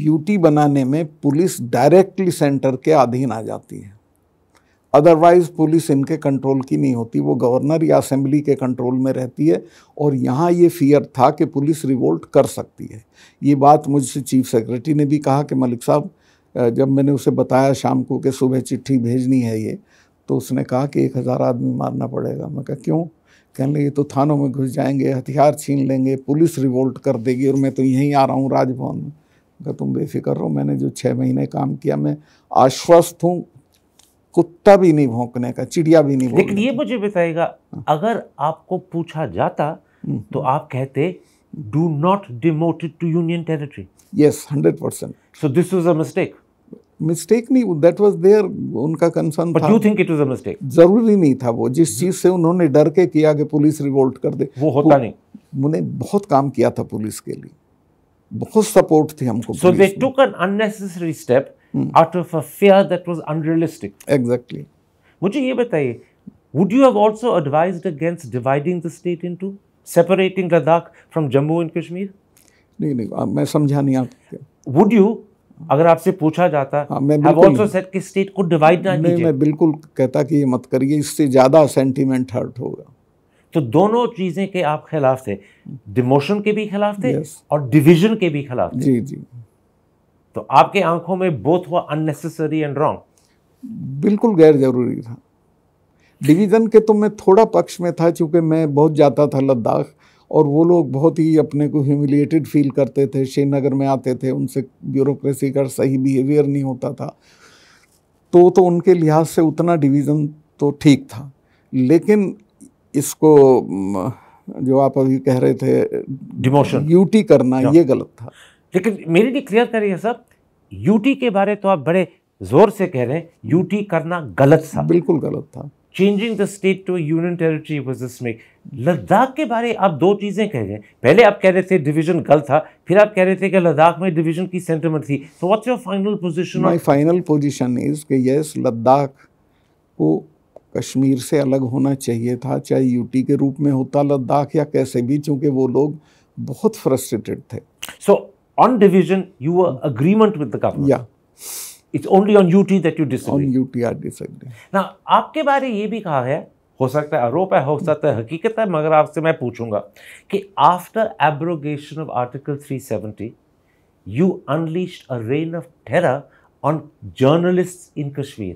यूटी बनाने में पुलिस डायरेक्टली सेंटर के अधीन आ जाती है अदरवाइज पुलिस इनके कंट्रोल की नहीं होती वो गवर्नर या असेंबली के कंट्रोल में रहती है और यहाँ ये फियर था कि पुलिस रिवोल्ट कर सकती है ये बात मुझसे चीफ सेक्रेटरी ने भी कहा कि मलिक साहब जब मैंने उसे बताया शाम को कि सुबह चिट्ठी भेजनी है ये तो उसने कहा कि एक हज़ार आदमी मारना पड़ेगा मैं कहा क्यों कहने लगे तो थानों में घुस जाएंगे हथियार छीन लेंगे पुलिस रिवोल्ट कर देगी और मैं तो यहीं आ रहा हूँ राजभवन में कहा तुम बेफिक्र रहो मैंने जो छः महीने काम किया मैं आश्वस्त हूँ कुत्ता भी नहीं भोंकने का चिड़िया भी नहीं लेकिन ये मुझे बताएगा हाँ। अगर आपको पूछा जाता हम्म, तो हम्म। आप कहते do not demoted to union territory yes hundred percent so this was a mistake mistake नहीं वो दैट वॉज देयर उनका कंसर्न था you think it was a mistake जरूरी नहीं था वो जिस चीज से उन्होंने डर के किया कि पुलिस रिवोल्ट कर दे वो होता नहीं उन्होंने बहुत काम किया था पुलिस के लिए बहुत सपोर्ट थी हमको so they took an unnecessary step out of a fear that was unrealistic. Exactly. मुझे ये बताइए would you have also advised against dividing the state into separating Ladakh from Jammu and Kashmir? नहीं नहीं मैं समझा नहीं आप would you अगर आपसे पूछा जाता हाँ, मैं बिल्कुल said कि स्टेट को डिवाइड ना कीजिए मैं बिल्कुल कहता कि ये मत करिए इससे ज़्यादा सेंटीमेंट हर्ट होगा तो दोनों चीज़ें के आप खिलाफ थे डिमोशन के भी खिलाफ थे yes. और डिवीजन के भी खिलाफ थे जी जी तो आपके आंखों में बोथ हुआ अननेसेसरी एंड रॉन्ग बिल्कुल गैर जरूरी था डिवीज़न के तो मैं थोड़ा पक्ष में था क्योंकि मैं बहुत जाता था लद्दाख और वो लोग बहुत ही अपने को ह्यूमिलिएटेड फील करते थे श्रीनगर में आते थे उनसे ब्यूरोक्रेसी का सही बिहेवियर नहीं होता था तो तो उनके लिहाज से उतना डिवीज़न तो ठीक था लेकिन इसको जो आप अभी कह रहे थे डिमोशन ड्यूटी करना ये गलत था लेकिन मेरे लिए क्लियर करिए सब यूटी के बारे तो आप बड़े जोर से कह रहे हैं यूटी करना गलत था बिल्कुल गलत था changing the state to union territory was this make Ladakh के बारे आप दो चीज़ें कह रहे हैं पहले आप कह रहे थे डिवीजन गलत था फिर आप कह रहे थे कि लद्दाख में डिवीजन की सेंटिमेंट थी तो what's your final position my final position is कि यस लद्दाख को कश्मीर से अलग होना चाहिए था चाहे यूटी के रूप में होता लद्दाख या कैसे भी चूँकि वो लोग बहुत फ्रस्ट्रेटेड थे सो so, on division, you were agreement with the government. Yeah. It's only on UT that you disagree. On UT I disagree. Now, आपके बारे ये भी कहा है हो सकता है आरोप है हो सकता है हकीकत है मगर आपसे मैं पूछूंगा कि after abrogation of Article 370 you unleashed a reign of terror on journalists in Kashmir.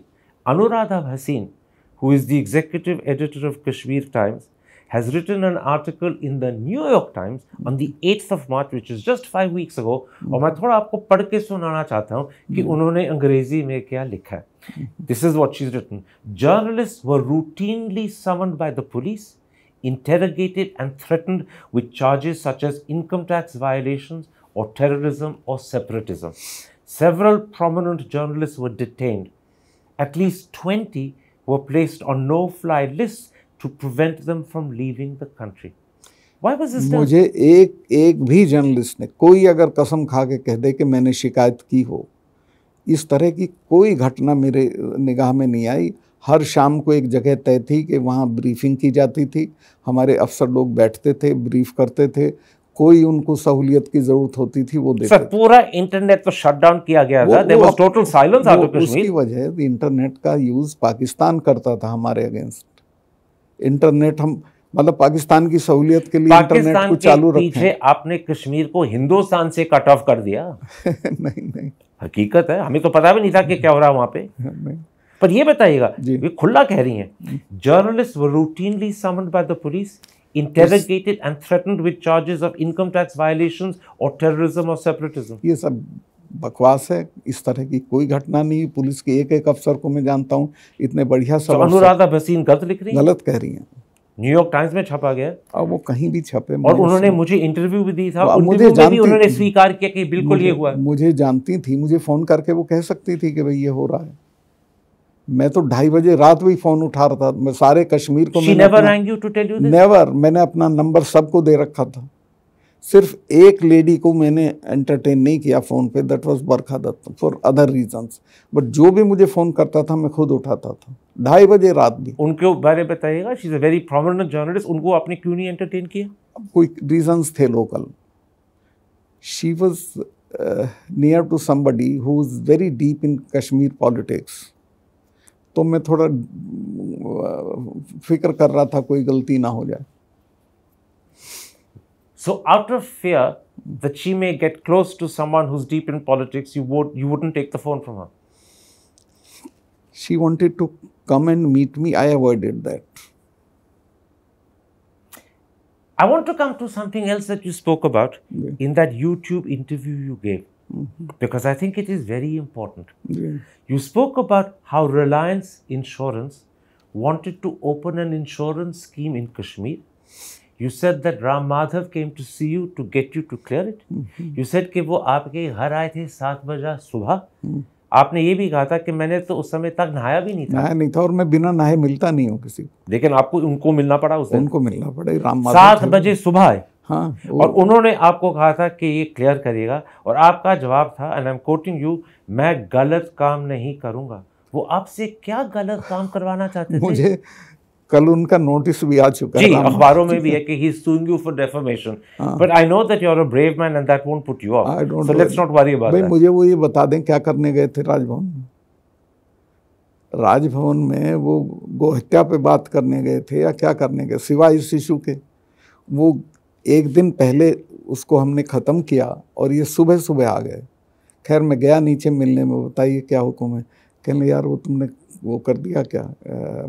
Anuradha Bhasin, who is the executive editor of Kashmir Times, has written an article in the New York Times on the 8th of March, which is just five weeks ago. And I want to read के सुनाना चाहता हूँ कि उन्होंने अंग्रेजी में क्या लिखा है this is what she's interrogated and threatened with charges such as income tax violations or terrorism or separatism. Several prominent journalists were detained. At least 20 were placed on no fly lists to prevent them from leaving the country. Why was this मुझे एक एक भी journalist ने कोई अगर कसम खा के कह दे कि मैंने शिकायत की हो इस तरह की कोई घटना मेरे निगाह में नहीं आई हर शाम को एक जगह तय थी कि वहाँ ब्रीफिंग की जाती थी हमारे अफसर लोग बैठते थे ब्रीफ करते थे कोई उनको सहूलियत की जरूरत होती थी वो सर पूरा इंटरनेट तो शट डाउन किया गया था there was total silence out of Kashmir उसकी वजह इंटरनेट का यूज पाकिस्तान करता था हमारे अगेंस्ट इंटरनेट हम मतलब पाकिस्तान की सहूलियत के लिए इंटरनेट को चालू रखे आपने कश्मीर को हिंदुस्तान से कट ऑफ कर दिया नहीं नहीं हकीकत है हमें तो पता भी नहीं था कि क्या हो रहा है वहां पे पर ये बताइएगा ये खुला कह रही है journalist routinely summoned by the police interrogated and threatened with charges of income tax violations or terrorism or separatism. सब बकवास है इस तरह की कोई घटना नहीं पुलिस के एक एक अफसर को मैं जानता हूँ इतने बढ़िया तो सब अनुराधा भसीन गलत लिख रही गलत कह रही हैं न्यूयॉर्क टाइम्स में छपा गया और वो कहीं भी छपे और उन्होंने मुझे इंटरव्यू भी दी था हाँ, मुझे भी उन्होंने स्वीकार किया कि बिल्कुल ये हुआ मुझे जानती थी मुझे फ़ोन करके वो कह सकती थी कि भाई ये हो रहा है मैं तो ढाई बजे रात भी फ़ोन उठा रहा था मैं सारे कश्मीर को नेवर मैंने अपना नंबर सबको दे रखा था सिर्फ एक लेडी को मैंने एंटरटेन नहीं किया फ़ोन पे that was Barkha Dutt for other reasons but जो भी मुझे फ़ोन करता था मैं खुद उठाता था ढाई बजे रात भी उनके बारे में बताइएगा she is a very prominent journalist उनको आपने क्यों नहीं एंटरटेन किया अब कोई रीजंस थे local she was near to somebody who is very deep in Kashmir politics तो मैं थोड़ा uh, फिक्र कर रहा था कोई गलती ना हो जाए So out of fear that she may get close to someone who's deep in politics, you, would, you wouldn't take the phone from her? She wanted to come and meet me. I avoided that. I want to come to something else that you spoke about yeah. in that YouTube interview you gave. Mm -hmm. Because I think it is very important. Yeah. You spoke about how Reliance Insurance wanted to open an insurance scheme in Kashmir you said that Ram Madhav came to see you to get you to clear it you said कि वो आपके घर आए थे सात बजे सुबह mm-hmm. आपने ये भी कहा था कि मैंने तो उस समय तक नहाया भी नहीं था नहाया नहीं था और मैं बिना नहाए मिलता नहीं हूँ किसी लेकिन आपको उनको मिलना पड़ा उस उनको मिलना पड़ा राम माधव सात बजे सुबह है हाँ और उन्होंने आपको कहा था कि ये क्लियर करेगा और आपका जवाब था and I am quoting you मैं गलत काम नहीं करूंगा वो आपसे क्या गलत काम करवाना चाहते थे मुझे कल उनका नोटिस भी आ चुका जी, है अखबारों में भी है कि he is suing you for defamation but I know that you are a brave man and that won't put you off so let's not worry about भाई मुझे वो ये बता दें क्या करने गए थे राजभवन राजभवन में वो गोहत्या पे बात करने गए थे या क्या करने गए सिवाय इस इशू के वो एक दिन पहले उसको हमने ख़त्म किया और ये सुबह सुबह आ गए खैर मैं गया नीचे मिलने में बताइए क्या हुक्म है कहने यार वो तुमने वो कर दिया क्या आ,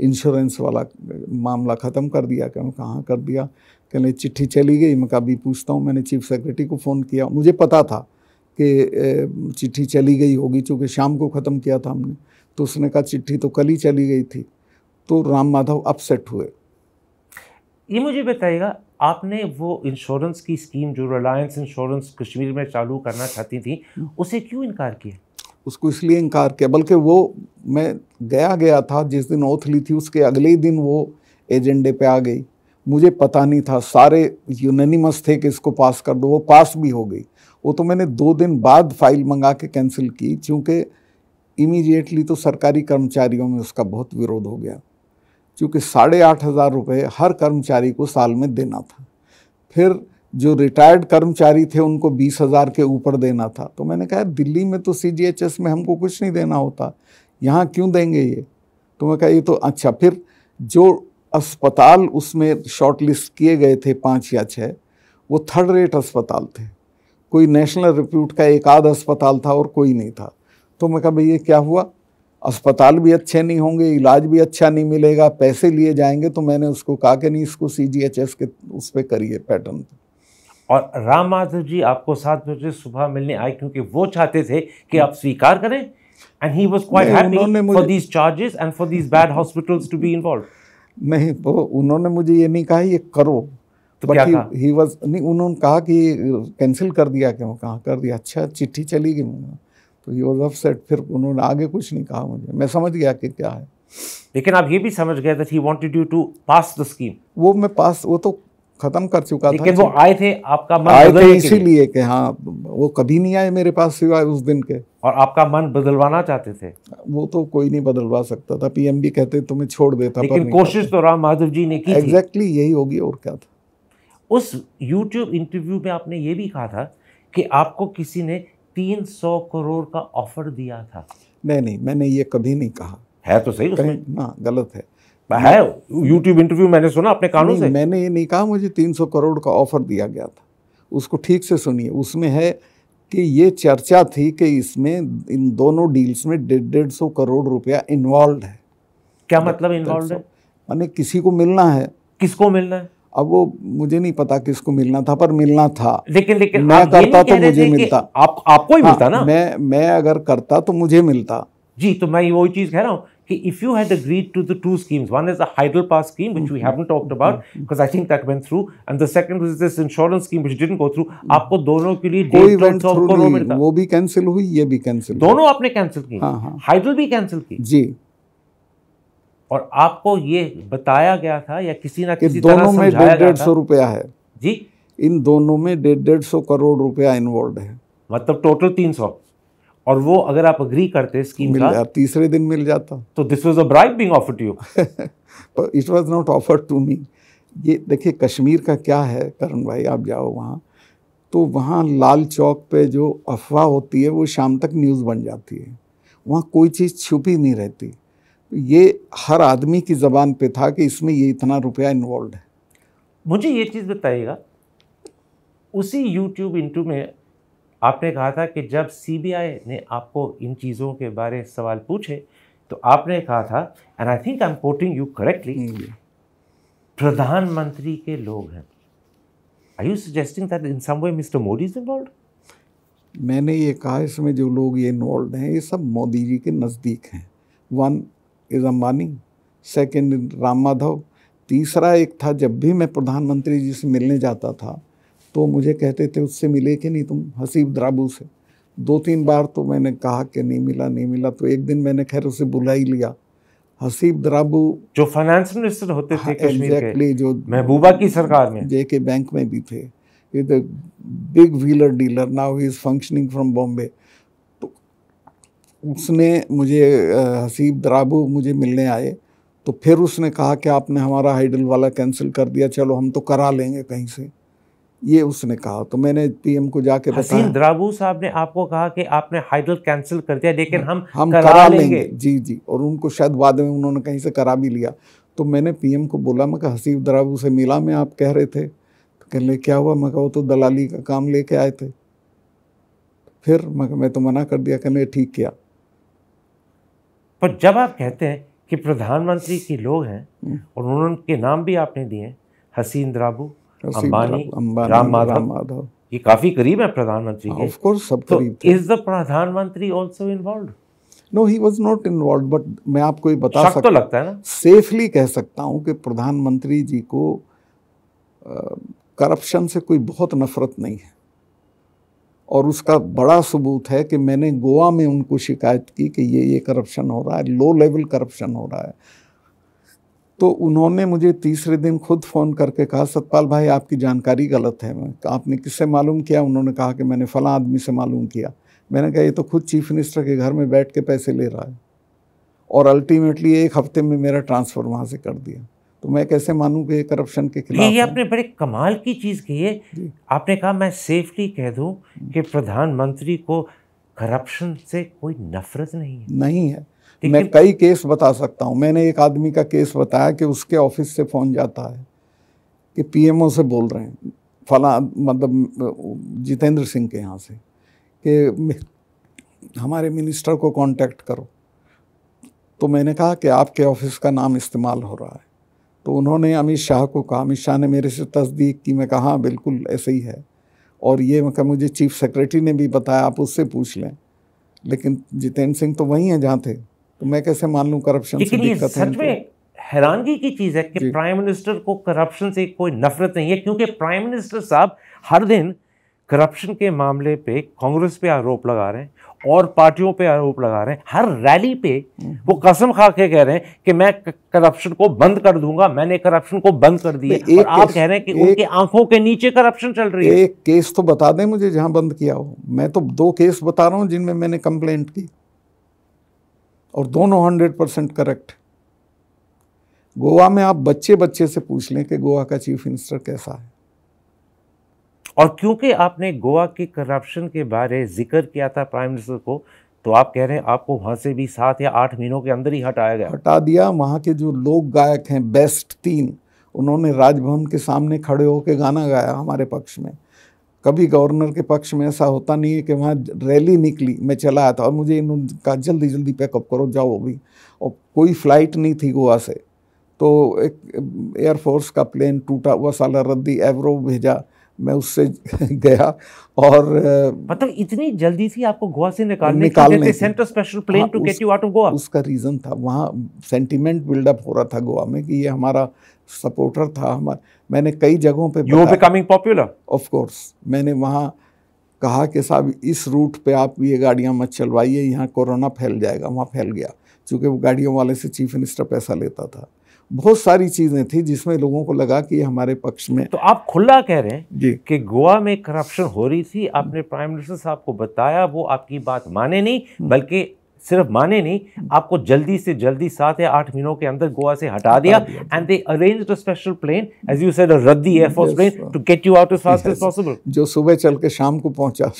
इंश्योरेंस वाला मामला ख़त्म कर दिया क्या मैं कहाँ कर दिया कहने चिट्ठी चली गई मैं कभी पूछता हूँ मैंने चीफ सेक्रेटरी को फ़ोन किया मुझे पता था कि चिट्ठी चली गई होगी चूँकि शाम को ख़त्म किया था हमने तो उसने कहा चिट्ठी तो कल ही चली गई थी तो राम माधव अपसेट हुए ये मुझे बताइएगा आपने वो इंश्योरेंस की स्कीम जो रिलायंस इंश्योरेंस कश्मीर में चालू करना चाहती थी हम्म। उसे क्यों इनकार किया उसको इसलिए इनकार किया बल्कि वो मैं गया गया था जिस दिन ओथ ली थी उसके अगले ही दिन वो एजेंडे पे आ गई मुझे पता नहीं था सारे यूनानिमस थे कि इसको पास कर दो वो पास भी हो गई वो तो मैंने दो दिन बाद फाइल मंगा के कैंसिल की चूँकि इमीडिएटली तो सरकारी कर्मचारियों में उसका बहुत विरोध हो गया क्योंकि साढ़े आठ हज़ार रुपये हर कर्मचारी को साल में देना था फिर जो रिटायर्ड कर्मचारी थे उनको बीस हज़ार के ऊपर देना था तो मैंने कहा दिल्ली में तो सी में हमको कुछ नहीं देना होता यहाँ क्यों देंगे ये तो मैं कहा ये तो अच्छा फिर जो अस्पताल उसमें शॉर्ट लिस्ट किए गए थे पाँच या छः वो थर्ड रेट अस्पताल थे कोई नेशनल रिप्यूट का एक आध अस्पताल था और कोई नहीं था तो मैं कहा भाई ये क्या हुआ अस्पताल भी अच्छे नहीं होंगे इलाज भी अच्छा नहीं मिलेगा पैसे लिए जाएंगे तो मैंने उसको कहा कि नहीं इसको सी के उस पर करिए पैटर्न और राम माधव जी आपको साथ में सुबह मिलने आए क्योंकि वो चाहते थे कि आप स्वीकार करें and he was quite happy for these charges and for these bad hospitals to be involve नहीं वो उन्होंने मुझे ये नहीं कहा ये करो तो बट ही वॉज नहीं उन्होंने कहा कि कैंसिल कर दिया क्यों कहा कर दिया अच्छा चिट्ठी चली गई मुझे तो ही वाज अपसेट फिर उन्होंने आगे कुछ नहीं कहा मुझे मैं समझ गया कि क्या है लेकिन आप ये भी समझ गए that he wanted you to pass the scheme वो मैं पास वो तो खत्म कर चुका था वो आए थे आपका मन आए थे इसीलिए कि हाँ वो कभी नहीं आए मेरे पास सिवाय उस दिन के और आपका मन बदलवाना चाहते थे वो तो कोई नहीं बदलवा सकता था पीएम भी कहते तुम्हें छोड़ देता लेकिन कोशिश तो राम माधव जी ने की एग्जैक्टली यही होगी और क्या था उस यूट्यूब इंटरव्यू में आपने ये भी कहा था कि आपको किसी ने 300 करोड़ का ऑफर दिया था नहीं नहीं मैंने ये कभी नहीं कहा है तो सही उसमें ना हाँ, गलत है है यूट्यूब इंटरव्यू मैंने सुना अपने कानून से मैंने ये नहीं कहा मुझे 300 करोड़ का ऑफर दिया गया था उसको ठीक से सुनिए उसमें है कि ये चर्चा थी कि इसमें इन दोनों डील्स में डेढ़ डेढ़ सौ करोड़ रुपया इन्वॉल्व है क्या मतलब इन्वॉल्व है मैंने किसी को मिलना है किसको मिलना है अब वो मुझे नहीं पता किसको मिलना था पर मिलना था लेकिन लेकिन मैं करता तो मुझे मिलता आप आपको ही मिलता हाँ, ना मैं मैं अगर करता तो मुझे मिलता जी तो मैं वही चीज कह रहा हूँ कि if you had agreed to the two schemes one is the hydel pass scheme which we haven't talked about because I think that went through and the second was this insurance scheme which didn't go through आपको दोनों के लिए कोई went through वो भी cancel हुई ये भी कैंसिल दोनों आपने कैंसिल की हाइडल भी कैंसिल की जी और आपको ये बताया गया था या किसी ना किसी कि दोनों में डेढ़ डेढ़ सौ रुपया है जी इन दोनों में डेढ़ डेढ़ सौ करोड़ रुपया इन्वॉल्व है मतलब टोटल तीन सौ और वो अगर आप अग्री करते स्कीम का तीसरे दिन मिल जाता तो this was a bribe being offered to you it was not offered to me ये देखिए कश्मीर का क्या है करण भाई आप जाओ वहाँ तो वहाँ लाल चौक पे जो अफवाह होती है वो शाम तक न्यूज़ बन जाती है वहाँ कोई चीज़ छुपी नहीं रहती ये हर आदमी की ज़बान पे था कि इसमें ये इतना रुपया इन्वॉल्व है मुझे ये चीज़ बताइएगा उसी यूट्यूब इंटू में आपने कहा था कि जब सीबीआई ने आपको इन चीज़ों के बारे सवाल पूछे तो आपने कहा था and I think I am quoting you correctly प्रधानमंत्री के लोग हैं I you suggesting that in some way mister Modi is involve मैंने ये कहा इसमें जो लोग ये इन्वॉल्व हैं ये सब मोदी जी के नज़दीक हैं one is Ambani second Ram Madhav तीसरा एक था जब भी मैं प्रधानमंत्री जी से मिलने जाता था तो मुझे कहते थे उससे मिले कि नहीं तुम हसीब द्राबू से दो तीन बार तो मैंने कहा कि नहीं मिला नहीं मिला तो एक दिन मैंने खैर उसे बुला ही लिया हसीब द्राबू जो फाइनेंस मिनिस्टर होते थे एग्जैक्टली हाँ, जो महबूबा की सरकार में जे के बैंक में भी थे is a big wheeler dealer now he is functioning from Bombay तो उसने मुझे हसीब द्राबू मुझे मिलने आए तो फिर उसने कहा कि आपने हमारा हाइडल वाला कैंसिल कर दिया चलो हम तो करा लेंगे कहीं से ये उसने कहा तो मैंने पीएम को जाके बताया द्राबू साहब ने आपको कहा कि आपने हाइडल कैंसिल कर दिया लेकिन हाँ, हम हम करा, करा लेंगे।, लेंगे जी जी और उनको शायद बाद में उन्होंने कहीं से करा भी लिया तो मैंने पीएम को बोला मैं कहा हसीब द्राबू से मिला मैं आप कह रहे थे तो कह ले क्या हुआ मैं कहा वो तो दलाली का काम लेके आए थे फिर मैं मैं तो मना कर दिया कहने ठीक किया पर जब आप कहते हैं कि प्रधानमंत्री के लोग हैं हम्म। और उनके नाम भी आपने दिए हसीन द्राबू अंबानी राम माधव ये काफी करीब है प्रधानमंत्री ऑफ हाँ, कोर्स सब तो करीब इज द प्रधानमंत्री also involve no he was not involve but मैं आपको ये बता सकता तो लगता है ना सेफली कह सकता हूँ कि प्रधानमंत्री जी को करप्शन से कोई बहुत नफरत नहीं है और उसका बड़ा सबूत है कि मैंने गोवा में उनको शिकायत की कि ये ये करप्शन हो रहा है लो लेवल करप्शन हो रहा है तो उन्होंने मुझे तीसरे दिन खुद फ़ोन करके कहा सतपाल भाई आपकी जानकारी गलत है आपने किससे मालूम किया उन्होंने कहा कि मैंने फ़लाँ आदमी से मालूम किया मैंने कहा ये तो खुद चीफ मिनिस्टर के घर में बैठ के पैसे ले रहा है और अल्टीमेटली एक हफ्ते में मेरा ट्रांसफ़र वहाँ से कर दिया तो मैं कैसे मानूँ कि करप्शन के खिलाफ ये आपने बड़े कमाल की चीज़ की है आपने कहा मैं सेफली कह दूँ हम्म। कि प्रधानमंत्री को करप्शन से कोई नफरत नहीं है नहीं है मैं कई केस बता सकता हूँ मैंने एक आदमी का केस बताया कि उसके ऑफिस से फ़ोन जाता है कि पीएमओ से बोल रहे हैं फला मतलब जितेंद्र सिंह के यहाँ से कि हमारे मिनिस्टर को कांटेक्ट करो तो मैंने कहा कि आपके ऑफिस का नाम इस्तेमाल हो रहा है तो उन्होंने अमित शाह को कहा अमित शाह ने मेरे से तस्दीक की मैं कहा हाँ, बिल्कुल ऐसे ही है और ये मैं मुझे चीफ सेक्रेटरी ने भी बताया आप उससे पूछ लें लेकिन जितेंद्र सिंह तो वहीं हैं जहाँ थे तो मैं कैसे मान लूँ करप्शन लेकिन ये सच में हैरानगी की चीज़ है कि प्राइम मिनिस्टर को करप्शन से कोई नफरत नहीं है क्योंकि प्राइम मिनिस्टर साहब हर दिन करप्शन के मामले पे कांग्रेस पे आरोप लगा रहे हैं और पार्टियों पे आरोप लगा रहे हैं हर रैली पे हम्म। वो कसम खा के कह रहे हैं कि मैं करप्शन को बंद कर दूंगा मैंने करप्शन को बंद कर दिया और आप कह रहे हैं कि उनकी आंखों के नीचे करप्शन चल रही है एक केस तो बता दें मुझे जहां बंद किया हो मैं तो दो केस बता रहा हूं जिनमें मैंने कंप्लेंट की और दोनों हंड्रेड परसेंट करेक्ट गोवा में आप बच्चे बच्चे से पूछ लें कि गोवा का चीफ मिनिस्टर कैसा है और क्योंकि आपने गोवा की करप्शन के बारे जिक्र किया था प्राइम मिनिस्टर को तो आप कह रहे हैं आपको वहां से भी सात या आठ महीनों के अंदर ही हटाया गया हटा दिया वहां के जो लोक गायक हैं बेस्ट तीन उन्होंने राजभवन के सामने खड़े होकर गाना गाया हमारे पक्ष में कभी गवर्नर के पक्ष में ऐसा होता नहीं है कि वहाँ रैली निकली मैं चला आया था और मुझे इनका जल्दी जल्दी पैकअप करो जाओ अभी और कोई फ्लाइट नहीं थी गोवा से तो एक एयरफोर्स का प्लेन टूटा हुआ साला रद्दी एवरो भेजा मैं उससे गया और मतलब इतनी जल्दी थी आपको गोवा से निकालने निकालने सेंट्रल स्पेशल प्लेन हाँ, to get you out of Goa उसका रीज़न था वहाँ सेंटिमेंट बिल्डअप हो रहा था गोवा में कि ये हमारा सपोर्टर था हमारा मैंने कई जगहों पे you becoming popular of course मैंने वहाँ कहा कि साहब इस रूट पे आप ये गाड़ियाँ मत चलवाइए यहाँ कोरोना फैल जाएगा वहाँ फैल गया चूँकि वो गाड़ियों वाले से चीफ मिनिस्टर पैसा लेता था बहुत सारी चीज़ें थी जिसमें लोगों को लगा कि हमारे पक्ष में तो आप खुला कह रहे हैं जी कि गोवा में करप्शन हो रही थी आपने प्राइम मिनिस्टर साहब को बताया वो आपकी बात माने नहीं हम्म। बल्कि सिर्फ माने नहीं आपको जल्दी से जल्दी सात या आठ महीनों के अंदर गोवा से हटा दिया and they arrange a special plane as you said रद्दी air force plane to get you out as fast as possible जो सुबह चल के शाम को पहुंचा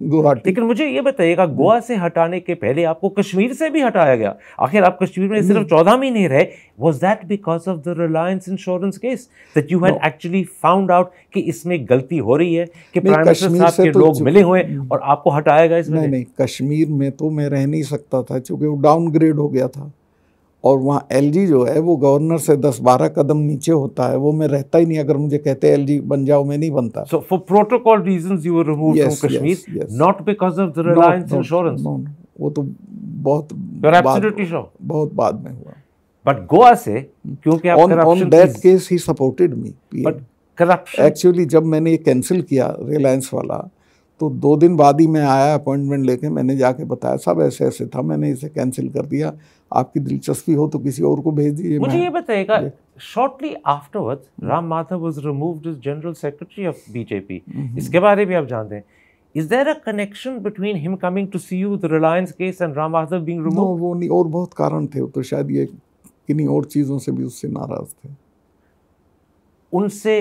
गुवाहाटी लेकिन मुझे ये बताइएगा गोवा से हटाने के पहले आपको कश्मीर से भी हटाया गया आखिर आप कश्मीर में सिर्फ hmm. चौदह महीने रहे was that because of the Reliance insurance case that you had actually found out कि इसमें गलती हो रही है कि प्राइम मिनिस्टर साहब के तो लोग मिले हुए hmm. और आपको हटाया गया इसमें नहीं कश्मीर में तो मैं रह नहीं सकता सकता था क्योंकि वो डाउनग्रेड हो गया था और वहाँ एल जो है वो गवर्नर से दस बारह कदम नीचे होता है वो मैं रहता ही नहीं अगर मुझे कहते एल जी बन जाओ मैं नहीं बनता so for protocol reasons not because of the Reliance insurance वो तो बहुत बाद, बहुत बाद में हुआ बट गोवा से क्योंकि on that case he supported me but corruption actually जब मैंने ये कैंसिल किया रिलायंस वाला तो दो दिन बाद ही मैं आया अपॉइंटमेंट लेके मैंने जाके बताया सब ऐसे ऐसे था मैंने इसे कैंसिल कर दिया आपकी दिलचस्पी हो तो किसी और को भेज दीजिए मुझे ये बताएगा shortly afterward Ram Madhav was removed as general secretary of BJP इसके बारे में आप जानते हैं is there a connection between him coming to see you the Reliance case and Ram Madhav being removed वो नहीं और बहुत कारण थे तो शायद ये किन्हीं और चीज़ों से भी उससे नाराज़ थे उनसे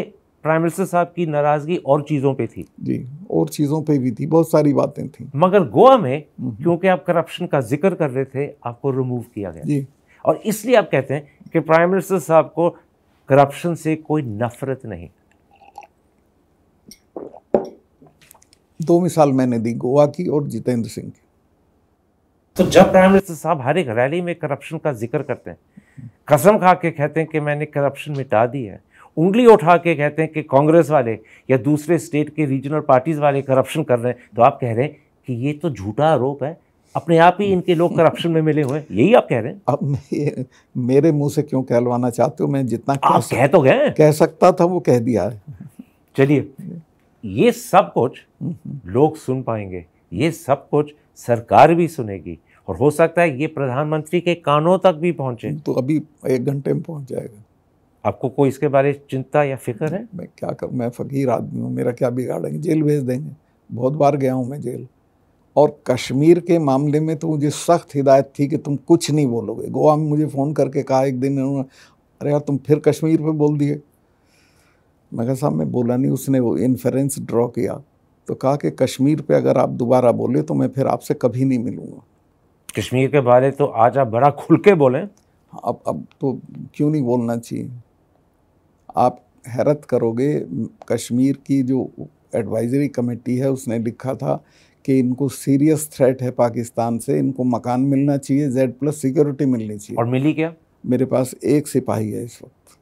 प्राइम मिनिस्टर साहब की नाराजगी और चीज़ों पे थी जी और चीज़ों पे भी थी बहुत सारी बातें थी मगर गोवा में हम्म। क्योंकि आप करप्शन का जिक्र कर रहे थे आपको रिमूव किया गया जी और इसलिए आप कहते हैं कि प्राइम मिनिस्टर साहब को करप्शन से कोई नफरत नहीं दो मिसाल मैंने दी गोवा की और जितेंद्र सिंह की तो जब प्राइम मिनिस्टर साहब हर एक रैली में करप्शन का जिक्र करते हैं कसम खा के कहते हैं कि मैंने करप्शन मिटा दी है उंगली उठा के कहते हैं कि कांग्रेस वाले या दूसरे स्टेट के रीजनल पार्टीज़ वाले करप्शन कर रहे हैं तो आप कह रहे हैं कि ये तो झूठा आरोप है अपने आप ही इनके लोग करप्शन में मिले हुए यही आप कह रहे हैं अब मेरे मुंह से क्यों कहलवाना चाहते हो मैं जितना आप कह, कह तो गए कह सकता था वो कह दिया है चलिए ये सब कुछ हम्म, हम्म। लोग सुन पाएंगे ये सब कुछ सरकार भी सुनेगी और हो सकता है ये प्रधानमंत्री के कानों तक भी पहुंचे तो अभी एक घंटे में पहुंच जाएगा आपको कोई इसके बारे में चिंता या फिक्र है मैं क्या कर मैं फ़कीर आदमी हूँ मेरा क्या बिगाड़ेंगे जेल भेज देंगे बहुत बार गया हूँ मैं जेल और कश्मीर के मामले में तो मुझे सख्त हिदायत थी कि तुम कुछ नहीं बोलोगे गोवा में मुझे फ़ोन करके कहा एक दिन उन्होंने अरे यार तुम फिर कश्मीर पे बोल दिए मैं कहा साहब मैं बोला नहीं उसने वो इन्फ्रेंस ड्रॉ किया तो कहा कि कश्मीर पे अगर आप दोबारा बोले तो मैं फिर आपसे कभी नहीं मिलूँगा कश्मीर के बारे तो आज आप बड़ा खुल के बोलें हाँ, अब अब तो क्यों नहीं बोलना चाहिए आप हैरत करोगे कश्मीर की जो एडवाइजरी कमेटी है उसने लिखा था कि इनको सीरियस थ्रेट है पाकिस्तान से इनको मकान मिलना चाहिए जेड प्लस सिक्योरिटी मिलनी चाहिए और मिली क्या मेरे पास एक सिपाही है इस वक्त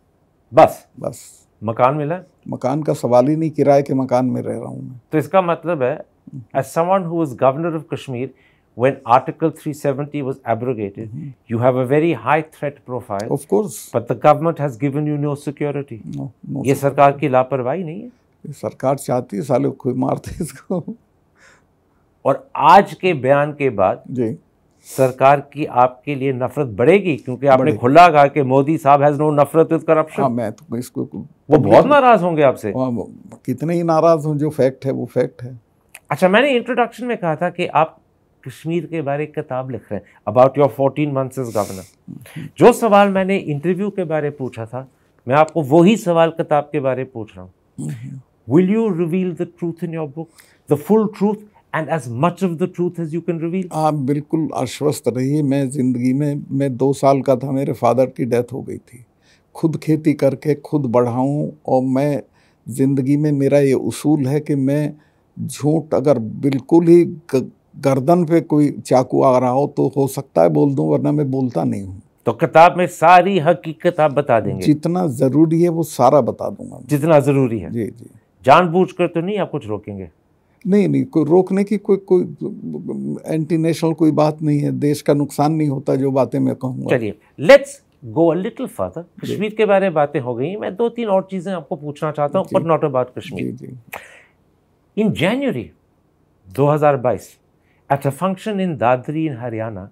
बस बस मकान मिला मकान का सवाल ही नहीं किराए के मकान में रह रहा हूँ मैं तो इसका मतलब है as someone who is governor of Kashmir when Article 370 was abrogated, mm -hmm. you have a very high threat profile. Of course. But the government has given you no security. No, no ये सरकार की लापरवाही नहीं है ये सरकार चाहती है साले कोई मारते इसको और आज के बयान के बाद जी सरकार की आपके लिए नफरत बढ़ेगी क्योंकि आपने खुला कहा कि मोदी साहब हैज नो नफरत विद करप्शन हाँ, मैं तो इसको वो बहुत नाराज होंगे आपसे हाँ, कितने ही नाराज हूँ जो फैक्ट है वो फैक्ट है अच्छा मैंने इंट्रोडक्शन में कहा था कि आप कश्मीर के बारे किताब लिख रहे हैं about your fourteen months is governor जो सवाल मैंने इंटरव्यू के बारे पूछा था मैं आपको वही सवाल किताब के बारे पूछ रहा हूँ will you reveal the truth in your book the full truth and as much of the truth as you can reveal आप बिल्कुल आश्वस्त रहिए मैं ज़िंदगी में मैं दो साल का था मेरे फादर की डेथ हो गई थी खुद खेती करके खुद बढ़ाऊँ और मैं ज़िंदगी में मेरा ये उसूल है कि मैं झूठ अगर बिल्कुल ही गर्दन पे कोई चाकू आ रहा हो तो हो सकता है बोल दूं वरना मैं बोलता नहीं हूँ तो किताब में सारी हकीकत आप बता देंगे जितना ज़रूरी है वो सारा बता दूंगा जितना ज़रूरी है जी जी जानबूझकर तो नहीं आप कुछ रोकेंगे नहीं नहीं कोई रोकने की कोई कोई एंटी नेशनल कोई बात नहीं है देश का नुकसान नहीं होता जो बातें मैं कहूँगा चलिए let's go a little further Kashmir के बारे में बातें हो गई मैं दो तीन और चीज़ें आपको पूछना चाहता हूँ not about Kashmir in January 2022 At a function in Dadri in Haryana,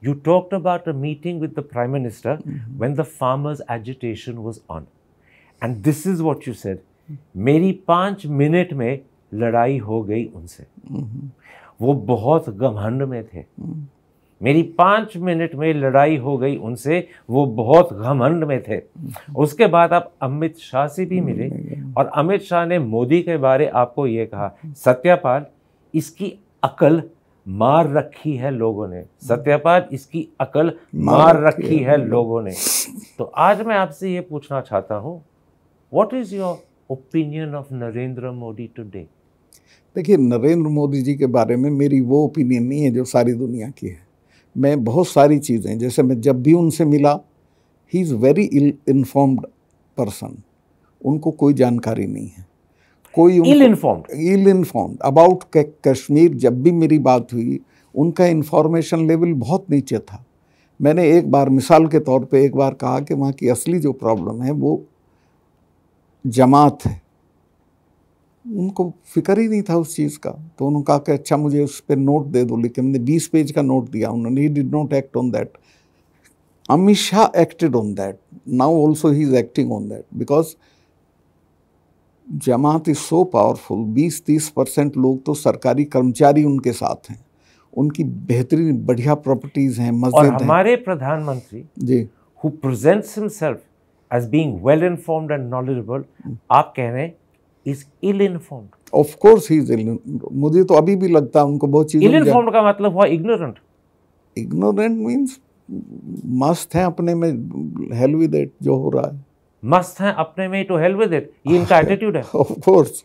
you talked about a meeting with the Prime Minister mm -hmm. when the farmers' agitation was on. And this is what you said. मेरी पाँच minute में लड़ाई हो गई उनसे mm -hmm. वो बहुत गमहंड में थे mm -hmm. मेरी पाँच मिनट में लड़ाई हो गई उनसे वो बहुत घमंड में थे उसके बाद आप अमित शाह से भी मिले और अमित शाह ने मोदी के बारे आपको ये कहा सत्यापाल इसकी अकल मार रखी है लोगों ने हम्म। सत्यपाल इसकी अकल मार, रखी है लोगों ने तो आज मैं आपसे ये पूछना चाहता हूँ what is your opinion of Narendra Modi today देखिए नरेंद्र मोदी जी के बारे में मेरी वो ओपिनियन नहीं है जो सारी दुनिया की है मैं बहुत सारी चीज़ें जैसे मैं जब भी उनसे मिला he is very ill informed person उनको कोई जानकारी नहीं है कोई ill informed ill informed about Kashmir जब भी मेरी बात हुई उनका इन्फॉर्मेशन लेवल बहुत नीचे था मैंने एक बार मिसाल के तौर पे एक बार कहा कि वहाँ की असली जो प्रॉब्लम है वो जमात है उनको फिक्र ही नहीं था उस चीज़ का तो उन्होंने कहा कि अच्छा मुझे उस पर नोट दे दो लेकिन मैंने बीस पेज का नोट दिया उन्होंने he did not act on that Amit Shah acted on that now also he is acting on that because Jamaat is so powerful 20-30 percent लोग तो सरकारी कर्मचारी उनके साथ हैं उनकी बेहतरीन बढ़िया प्रॉपर्टीज़ हैं मस्जिद और हमारे प्रधानमंत्री जी who presents himself as being well informed and knowledgeable आप कह रहे हैं is ill informed of course he is ill मुझे तो अभी भी लगता है उनको बहुत चीज़ इल इन्फॉर्म्ड का मतलब हुआ इग्नोरेंट इग्नोरेंट मींस मस्त हैं अपने में हेल विद इट जो हो रहा है मस्त हैं अपने में टू हेल्प विद इट ये इनका एटीट्यूड है ऑफ कोर्स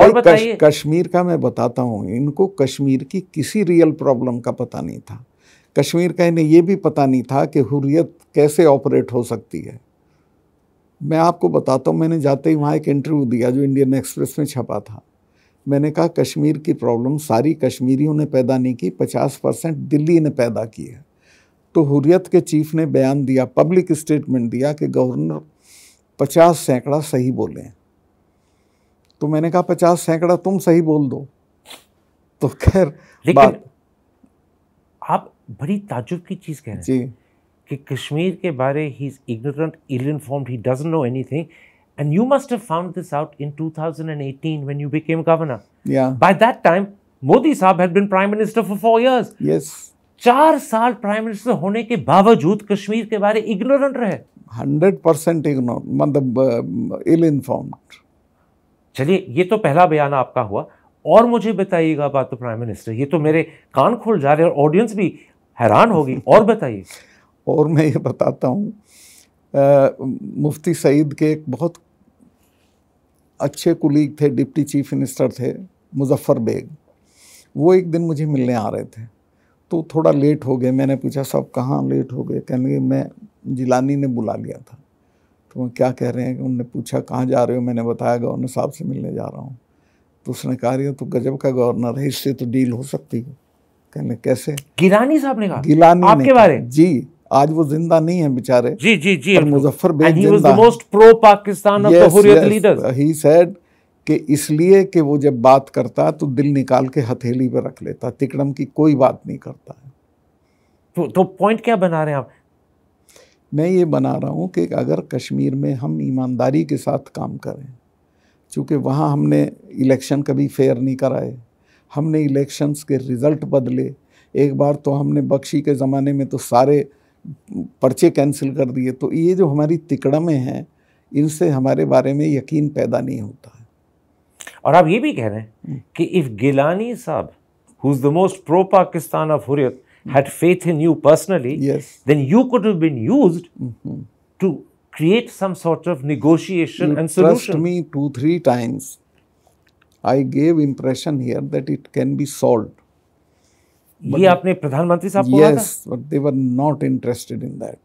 और बताइए कश्मीर का मैं बताता हूँ इनको कश्मीर की किसी रियल प्रॉब्लम का पता नहीं था कश्मीर का इन्हें यह भी पता नहीं था कि हुरियत कैसे ऑपरेट हो सकती है मैं आपको बताता हूँ मैंने जाते ही वहाँ एक इंटरव्यू दिया जो इंडियन एक्सप्रेस में छपा था मैंने कहा कश्मीर की प्रॉब्लम सारी कश्मीरियों ने पैदा नहीं की पचास परसेंट दिल्ली ने पैदा की है तो हुरियत के चीफ ने बयान दिया पब्लिक स्टेटमेंट दिया कि गवर्नर पचास सैकड़ा सही बोले तो मैंने कहा पचास सैकड़ा तुम सही बोल दो तो खैर बात आप बड़ी ताजुब की चीज़ कह रहे हैं जी कि कश्मीर के बारे he ignorant ill informed he doesn't know anything and you must have found this out in 2018 when you became governor या बाय दैट टाइम मोदी साहब had been prime minister for 4 years yes चार साल प्राइम मिनिस्टर होने के बावजूद कश्मीर के बारे ignorant रहे हंड्रेड परसेंट इग्नोर मतलब इल इन्फॉर्म्ड चलिए ये तो पहला बयान आपका हुआ और मुझे बताइएगा बात तो प्राइम मिनिस्टर ये तो मेरे कान खोल जा रहे और ऑडियंस भी हैरान होगी और बताइए और मैं ये बताता हूँ मुफ्ती सईद के एक बहुत अच्छे कुलीग थे डिप्टी चीफ मिनिस्टर थे मुजफ्फर बेग वो एक दिन मुझे मिलने आ रहे थे तो थोड़ा लेट हो गए मैंने पूछा सब कहाँ लेट हो गए कहने लगे मैं जिलानी ने बुला लिया था तो मैं क्या कह रहे हैं कि उनने पूछा कहाँ जा रहे हो मैंने बताया गवर्नर साहब से मिलने जा रहा हूँ तो उसने कहा रही तो गजब का गवर्नर है इससे तो डील हो सकती है कहने कैसे गिलानी साहब ने कहा गिलानी आपके बारे जी आज वो जिंदा नहीं है बेचारे जी जी जी मुजफ्फर बेग जिंदा most pro Pakistan of the leader he said कि इसलिए कि वो जब बात करता तो दिल निकाल के हथेली पर रख लेता तिकड़म की कोई बात नहीं करता है तो तो पॉइंट क्या बना रहे हैं आप मैं ये बना रहा हूँ कि अगर कश्मीर में हम ईमानदारी के साथ काम करें चूँकि वहाँ हमने इलेक्शन कभी फेयर नहीं कराए हमने इलेक्शंस के रिज़ल्ट बदले एक बार तो हमने बख्शी के ज़माने में तो सारे पर्चे कैंसिल कर दिए तो ये जो हमारी तिकड़में हैं इनसे हमारे बारे में यकीन पैदा नहीं होता और आप ये भी कह रहे हैं हम्म। कि इफ गिलानी साहब who is the most pro Pakistan of Hurriyat had faith in you personally then you could have been used to create some sort of negotiation and solution me two three times I gave impression here that it can be solved ये आपने प्रधानमंत्री साहब yes, को बोला था? Were not interested in that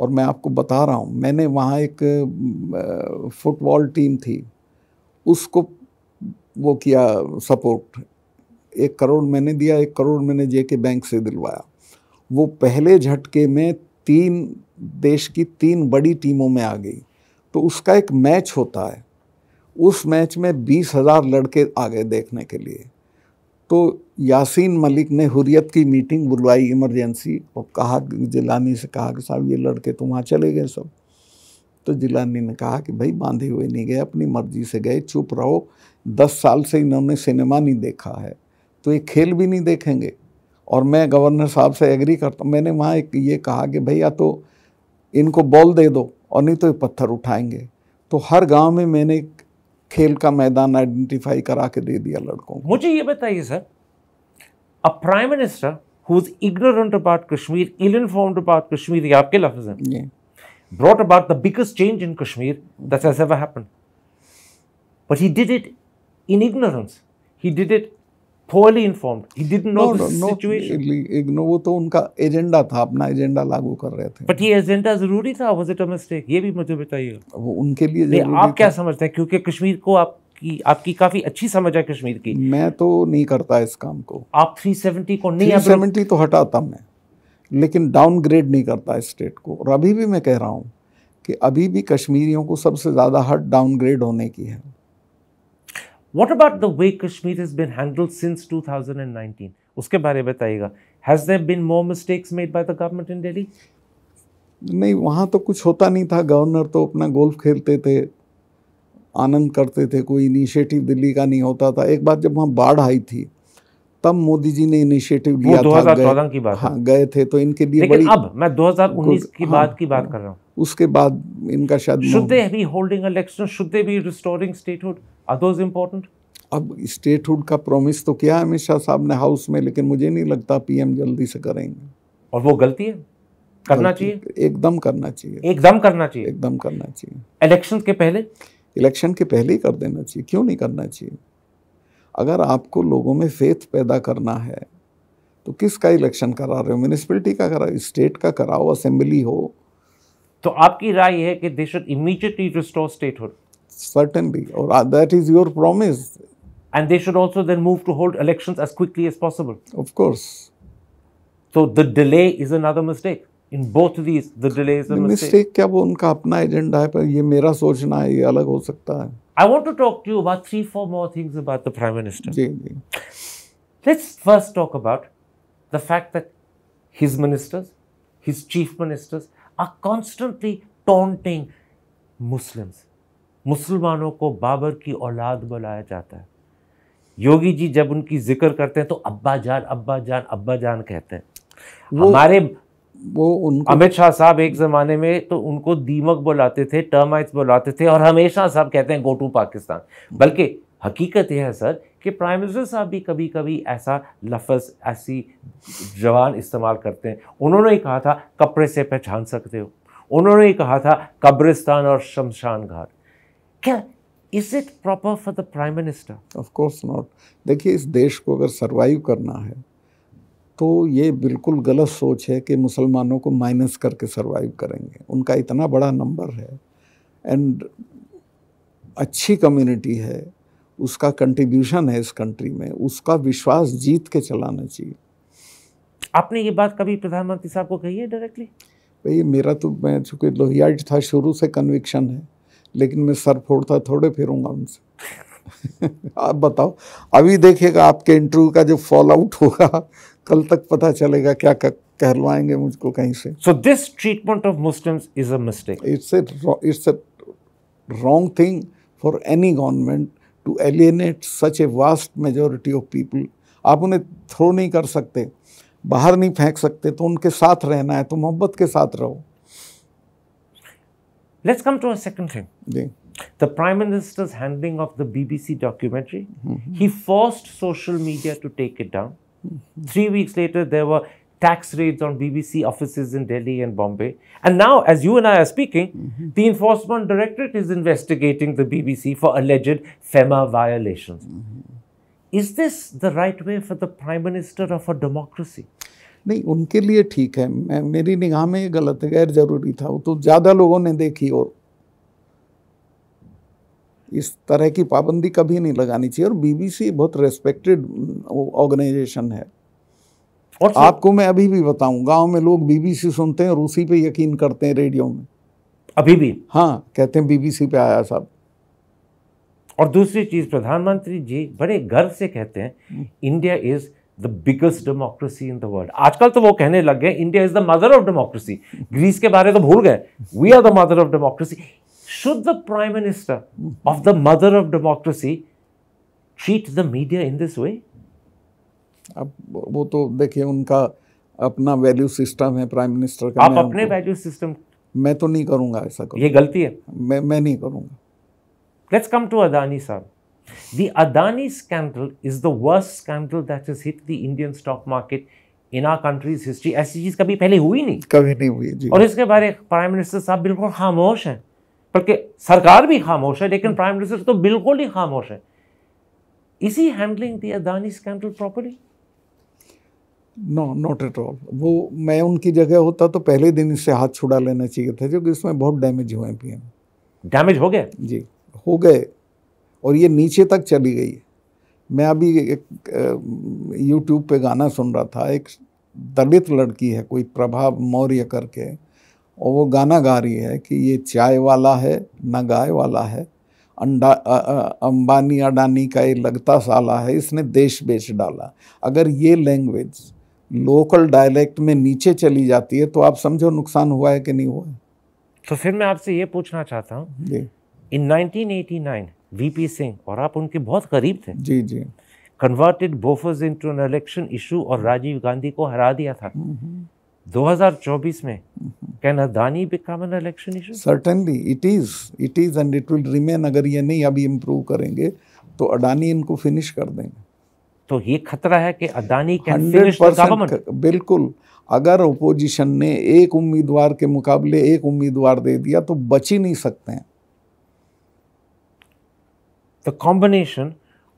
और मैं आपको बता रहा हूँ मैंने वहाँ एक फुटबॉल टीम थी उसको वो किया सपोर्ट एक करोड़ मैंने दिया एक करोड़ मैंने जे के बैंक से दिलवाया वो पहले झटके में तीन देश की तीन बड़ी टीमों में आ गई तो उसका एक मैच होता है उस मैच में बीस हज़ार लड़के आ गए देखने के लिए तो यासीन मलिक ने हुरियत की मीटिंग बुलवाई इमरजेंसी और कहा जिलानी से कहा कि साहब ये लड़के तो वहाँ चले गए सब तो जिलानी ने कहा कि भाई बांधे हुए नहीं गए अपनी मर्जी से गए चुप रहो दस साल से इन्होंने सिनेमा नहीं देखा है तो ये खेल भी नहीं देखेंगे और मैं गवर्नर साहब से एग्री करता हूँ मैंने वहाँ एक ये कहा कि भैया तो इनको बॉल दे दो और नहीं तो ये पत्थर उठाएंगे तो हर गांव में मैंने खेल का मैदान आइडेंटिफाई करा के दे दिया लड़कों को मुझे ये बताइए sir a prime minister who is ignorant about Kashmir ill informed about Kashmir ये आपके लफ्ज हैं brought about the biggest change in Kashmir that's has ever happened. But he did it in ignorance. He did it poorly informed. He didn't know no, the no, situation. No, वो तो उनका agenda था अपना agenda लागू कर रहे थे But ये एजेंडा जरूरी था was it a mistake? ये भी मुझे बताइए वो उनके लिए नहीं, आप क्या समझते हैं क्योंकि कश्मीर को आप की आपकी काफी अच्छी समझ है कश्मीर की मैं तो नहीं करता इस काम को आप 370 को नहीं 370 तो हटाता मैं लेकिन डाउनग्रेड नहीं करता इस स्टेट को और अभी भी मैं कह रहा हूँ कि अभी भी कश्मीरियों को सबसे ज़्यादा हट डाउनग्रेड होने की है What about the way Kashmir has been handled since 2019? उसके बारे में बताइएगा has there been more mistakes made by the government in Delhi नहीं वहाँ तो कुछ होता नहीं था गवर्नर तो अपना गोल्फ खेलते थे आनंद करते थे कोई इनिशिएटिव दिल्ली का नहीं होता था एक बार जब वहाँ बाढ़ आई थी तब मोदी जी ने इनिशिएटिव लिया था गए, की बात हाँ गए थे तो इनके लिए बड़ी अब मैं 2019 की हाँ, बात की बात कर रहा हूँ उसके बाद इनका शायद शुद्ध they be holding election should they restoring statehood are those important अब स्टेटहुड का प्रॉमिस तो किया है अमित शाह साहब ने हाउस में लेकिन मुझे नहीं लगता पीएम जल्दी से करेंगे और वो गलती है करना चाहिए एकदम करना चाहिए एकदम करना चाहिए एकदम करना चाहिए इलेक्शन के पहले इलेक्शन के पहले ही कर देना चाहिए क्यों नहीं करना चाहिए अगर आपको लोगों में फेथ पैदा करना है तो किसका इलेक्शन करा रहे हो म्यूनिसपलिटी का कराओ स्टेट का कराओ असेंबली हो तो आपकी राय है कि they should immediately restore statehood certainly. Or uh, that is your promise. And they should also then move to hold elections as quickly as possible. Of course. So the delay is another mistake. In both of these, the delay is a mistake. mistake. I want to talk to you about three, four more things about the Prime Minister. Let's first talk about the fact that his ministers, his chief ministers, are constantly taunting Muslims. मुसलमानों को बाबर की औलाद बुलाया जाता है योगी जी जब उनकी जिक्र करते हैं तो अब्बा जान अब्बा जान अब्बा जान कहते हैं हमारे वो उनको अमित शाह साहब एक ज़माने में तो उनको दीमक बुलाते थे टर्माइट्स बुलाते थे और हमेशा साहब कहते हैं गो टू पाकिस्तान बल्कि हकीकत यह है सर कि प्राइम मिनिस्टर साहब भी कभी कभी ऐसा लफज ऐसी जवान इस्तेमाल करते हैं उन्होंने ही कहा था कपड़े से पहचान सकते हो उन्होंने ही कहा था कब्रिस्तान और शमशान घाट क्या is it proper for the prime minister of course not देखिए इस देश को अगर सर्वाइव करना है तो ये बिल्कुल गलत सोच है कि मुसलमानों को माइनस करके सर्वाइव करेंगे उनका इतना बड़ा नंबर है एंड अच्छी कम्युनिटी है उसका कंट्रीब्यूशन है इस कंट्री में उसका विश्वास जीत के चलाना चाहिए आपने ये बात कभी प्रधानमंत्री साहब को कही है डायरेक्टली भाई मेरा तो मैं चूँकि लोहिया था शुरू से कन्विक्शन है लेकिन मैं सर फोड़ता थोड़े फिरूंगा उनसे आप बताओ अभी देखिएगा आपके इंटरव्यू का जो फॉल आउट होगा कल तक पता चलेगा क्या कहलवाएंगे मुझको कहीं से so this treatment of Muslim is a mistake it's a it's a wrong thing for any government to alienate such a vast majority of people आप उन्हें थ्रो नहीं कर सकते बाहर नहीं फेंक सकते तो उनके साथ रहना है तो मोहब्बत के साथ रहो Let's come to a second thing. Yeah. The Prime Minister's handling of the BBC documentary, mm -hmm. he forced social media to take it down. Mm -hmm. Three weeks later, there were tax raids on BBC offices in Delhi and Bombay. And now, as you and I are speaking, mm -hmm. the Enforcement Directorate is investigating the BBC for alleged FEMA violations. Mm-hmm. Is this the right way for the Prime Minister of a democracy? नहीं उनके लिए ठीक है मैं मेरी निगाह में ये गलत है गैर जरूरी था वो तो ज़्यादा लोगों ने देखी और इस तरह की पाबंदी कभी नहीं लगानी चाहिए और बीबीसी बहुत रेस्पेक्टेड ऑर्गेनाइजेशन है और आपको मैं अभी भी बताऊं गांव में लोग बीबीसी सुनते हैं और उसी पे यकीन करते हैं रेडियो में अभी भी हाँ कहते हैं बीबीसी पे आया साहब और दूसरी चीज प्रधानमंत्री जी बड़े गर्व से कहते हैं हम्म। India is the biggest democracy in the world आजकल तो वो कहने लग गए India is the mother of democracy Greece के बारे तो भूल गए we are the mother of democracy should the prime minister of the mother of democracy treat the media in this way अब वो तो देखिए उनका अपना वैल्यू सिस्टम है प्राइम मिनिस्टर का आप अपने वैल्यू सिस्टम मैं तो नहीं करूंगा ऐसा ये गलती है मैं मैं नहीं करूंगा लेट्स कम टू अदानी साहब The Adani scandal is the worst scandal that has hit the Indian stock market in our country's history. ऐसी चीज कभी पहले हुई नहीं कभी नहीं हुई जी और इसके बारे प्राइम मिनिस्टर साहब बिल्कुल खामोश हैं बल्कि सरकार भी खामोश है लेकिन प्राइम मिनिस्टर तो बिल्कुल ही खामोश है is he handling the Adani scandal properly no not at all वो मैं उनकी जगह होता तो पहले दिन इससे हाथ छुड़ा लेना चाहिए था क्योंकि इसमें बहुत डैमेज हुए हैं पीएम डैमेज हो गए जी हो गए और ये नीचे तक चली गई है मैं अभी एक यूट्यूब पे गाना सुन रहा था एक दलित लड़की है कोई प्रभाव मौर्य करके और वो गाना गा रही है कि ये चाय वाला है ना गाय वाला है अंडा अंबानी अडानी का ये लगता साला है इसने देश बेच डाला अगर ये लैंग्वेज लोकल डायलेक्ट में नीचे चली जाती है तो आप समझो नुकसान हुआ है कि नहीं हुआ है तो फिर मैं आपसे ये पूछना चाहता हूँ इन 1989 वीपी सिंह और आप उनके बहुत करीब थे जी जी converted Bofors into an election issue और राजीव गांधी को हरा दिया था 2024 हम्म, हम्म। में can Adani become an election issue certainly it is it is and it will remain अगर ये नहीं अभी इम्प्रूव करेंगे तो अडानी इनको फिनिश कर देंगे तो ये खतरा है कि अदानी कैन फिनिश गवर्नमेंट बिल्कुल अगर ओपोजिशन ने एक उम्मीदवार के मुकाबले एक उम्मीदवार दे दिया तो बच ही नहीं सकते हैं the combination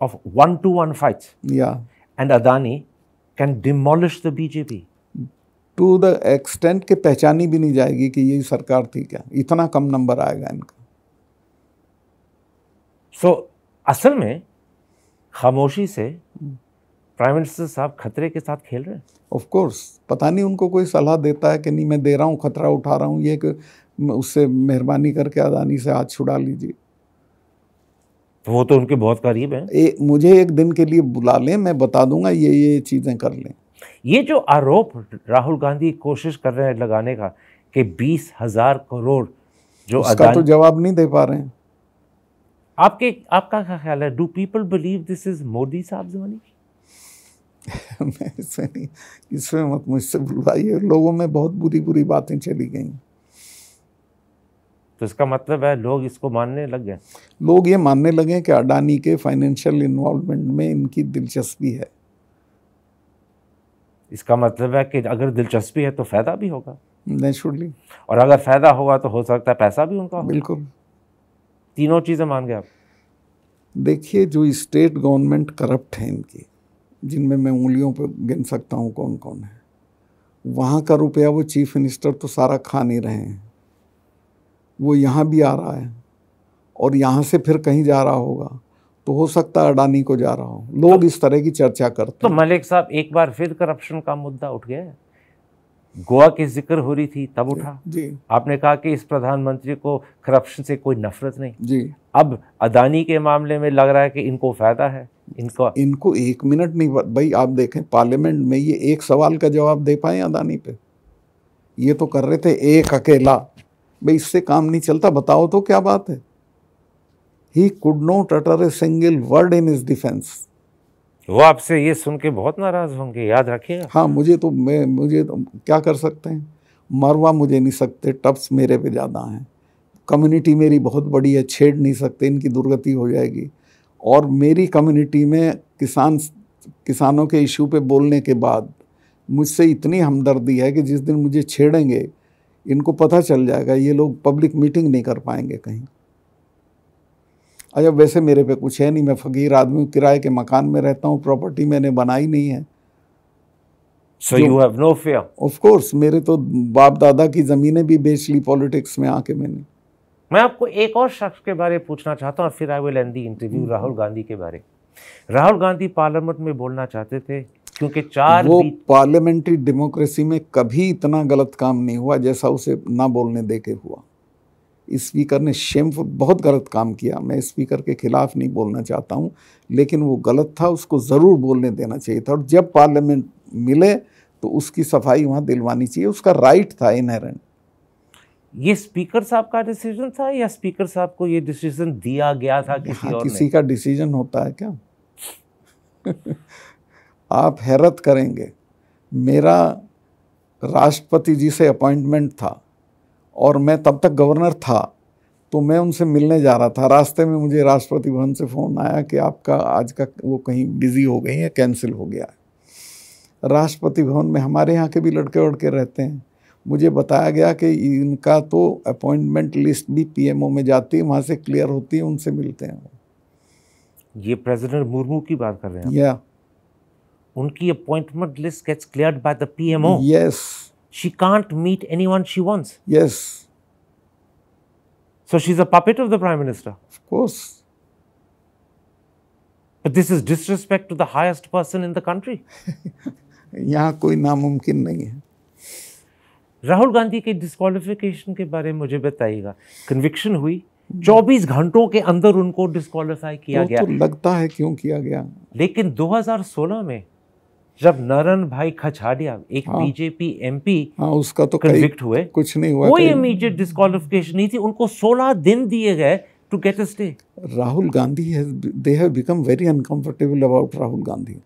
of one to one fights yeah. and Adani can demolish the BJP. To the extent के पहचानी भी नहीं जाएगी कि यही सरकार थी क्या इतना कम नंबर आएगा इनका सो असल में खामोशी से प्राइम मिनिस्टर साहब खतरे के साथ खेल रहे हैं ऑफ कोर्स पता नहीं उनको कोई सलाह देता है कि नहीं मैं दे रहा हूँ खतरा उठा रहा हूँ ये उससे मेहरबानी करके अदानी से हाथ छुड़ा लीजिए तो वो तो उनके बहुत करीब है ए, मुझे एक दिन के लिए बुला लें मैं बता दूंगा ये ये चीज़ें कर लें ये जो आरोप राहुल गांधी कोशिश कर रहे हैं लगाने का कि बीस हजार करोड़ जो उसका तो जवाब नहीं दे पा रहे हैं आपके आपका क्या ख्याल है do people believe this is Modi साहब जमानी मैं इसमें नहीं इसमें मत मुझसे बुलवाइए लोगों में बहुत बुरी बुरी बातें चली गई तो इसका मतलब है लोग इसको मानने लग गए लोग ये मानने लगे कि अडानी के फाइनेंशियल इन्वॉल्वमेंट में इनकी दिलचस्पी है इसका मतलब है कि अगर दिलचस्पी है तो फ़ायदा भी होगा नेचुरली और अगर फ़ायदा होगा तो हो सकता है पैसा भी उनका बिल्कुल तीनों चीज़ें मान गए आप देखिए जो स्टेट गवर्नमेंट करप्ट है इनकी जिनमें मैं उंगलियों पर गिन सकता हूँ कौन कौन है वहाँ का रुपया वो चीफ मिनिस्टर तो सारा खा नहीं रहे हैं वो यहाँ भी आ रहा है और यहाँ से फिर कहीं जा रहा होगा तो हो सकता है अडानी को जा रहा हो लोग तो, इस तरह की चर्चा करते तो मलिक साहब एक बार फिर करप्शन का मुद्दा उठ गया गोवा की जिक्र हो रही थी तब उठा जी आपने कहा कि इस प्रधानमंत्री को करप्शन से कोई नफरत नहीं जी अब अदानी के मामले में लग रहा है कि इनको फायदा है इनको इनको एक मिनट नहीं भाई आप देखें पार्लियामेंट में ये एक सवाल का जवाब दे पाए अदानी पे ये तो कर रहे थे एक अकेला भाई इससे काम नहीं चलता बताओ तो क्या बात है he could not utter a single word in his defence वो आपसे ये सुन के बहुत नाराज होंगे याद रखिएगा हाँ मुझे तो मैं मुझे तो क्या कर सकते हैं मरवा मुझे नहीं सकते टप्स मेरे पे ज़्यादा हैं कम्युनिटी मेरी बहुत बड़ी है छेड़ नहीं सकते इनकी दुर्गति हो जाएगी और मेरी कम्युनिटी में किसान किसानों के इशू पे बोलने के बाद मुझसे इतनी हमदर्दी है कि जिस दिन मुझे छेड़ेंगे इनको पता चल जाएगा ये लोग पब्लिक मीटिंग नहीं कर पाएंगे कहीं अच्छा वैसे मेरे पे कुछ है नहीं मैं फकीर आदमी किराए के मकान में रहता हूँ प्रॉपर्टी मैंने बनाई नहीं है so you have no fear of course मेरे तो बाप दादा की ज़मीनें भी बेच ली पॉलिटिक्स में आके मैंने मैं आपको एक और शख्स के बारे में पूछना चाहता हूँ और फिर I will end the interview Rahul Gandhi के बारे राहुल गांधी पार्लियामेंट में बोलना चाहते थे क्योंकि चार वो पार्लियामेंट्री डेमोक्रेसी में कभी इतना गलत काम नहीं हुआ जैसा उसे ना बोलने दे के हुआ स्पीकर ने शेमफुल बहुत गलत काम किया मैं स्पीकर के खिलाफ नहीं बोलना चाहता हूँ लेकिन वो गलत था उसको ज़रूर बोलने देना चाहिए था और जब पार्लियामेंट मिले तो उसकी सफाई वहाँ दिलवानी चाहिए उसका राइट था इनहेरेंट ये स्पीकर साहब का डिसीजन था या स्पीकर साहब को ये डिसीजन दिया गया था किसी हाँ, और किसी का डिसीजन होता है क्या आप हैरत करेंगे मेरा राष्ट्रपति जी से अपॉइंटमेंट था और मैं तब तक गवर्नर था तो मैं उनसे मिलने जा रहा था रास्ते में मुझे राष्ट्रपति भवन से फ़ोन आया कि आपका आज का वो कहीं बिज़ी हो गई है कैंसिल हो गया है राष्ट्रपति भवन में हमारे यहाँ के भी लड़के वड़के रहते हैं मुझे बताया गया कि इनका तो अपॉइंटमेंट लिस्ट भी पीएमओ में जाती है वहाँ से क्लियर होती है उनसे मिलते हैं ये प्रेसिडेंट मुर्मू की बात कर रहे हैं या yeah. उनकी appointment list gets clear by the PMO yes she can't meet anyone she wants yes so she is a puppet of the prime minister of course but this is disrespect to the highest person in the country यहां कोई नामुमकिन नहीं है राहुल गांधी के disqualification के बारे में मुझे बताइएगा कन्विक्शन हुई चौबीस घंटों के अंदर उनको डिस्कालीफाई किया तो गया तो लगता है क्यों किया गया लेकिन 2016 में जब नरन भाई खछाडिया एक हाँ, बीजेपी एमपी हाँ, उसका तो कन्विक्ट हुए कुछ नहीं हुआ कोई इमीडिएट डिस्कालिफिकेशन नहीं थी उनको 16 दिन दिए गए to get a stay Rahul Gandhi they have become very uncomfortable about Rahul Gandhi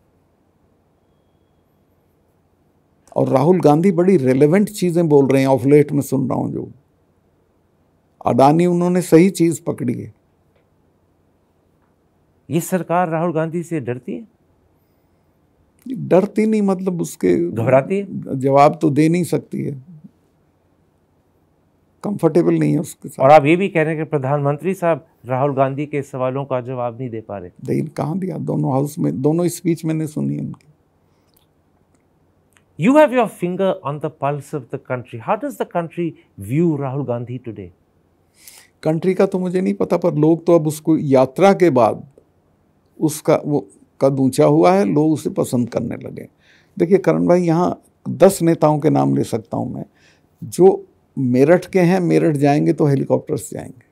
और राहुल गांधी बड़ी रेलेवेंट चीज़ें बोल रहे हैं ऑफ लेट में सुन रहा हूं जो अडानी उन्होंने सही चीज़ पकड़ी है ये सरकार राहुल गांधी से डरती है डरती नहीं मतलब उसके घबराती है जवाब तो दे नहीं सकती है कंफर्टेबल नहीं है उसके साथ और आप ये भी कह रहे हैं कि प्रधानमंत्री साहब राहुल गांधी के सवालों का जवाब नहीं दे पा रहे लेकिन कहाँ दिया दोनों हाउस में दोनों स्पीच मैंने सुनी है उनकी you have your finger on the pulse of the country how does the country view Rahul Gandhi today country का तो मुझे नहीं पता पर लोग तो अब उसको यात्रा के बाद उसका वो कद ऊंचा हुआ है लोग उसे पसंद करने लगे देखिए करण भाई यहाँ दस नेताओं के नाम ले सकता हूँ मैं जो मेरठ के हैं मेरठ जाएंगे तो हेलीकॉप्टर से जाएंगे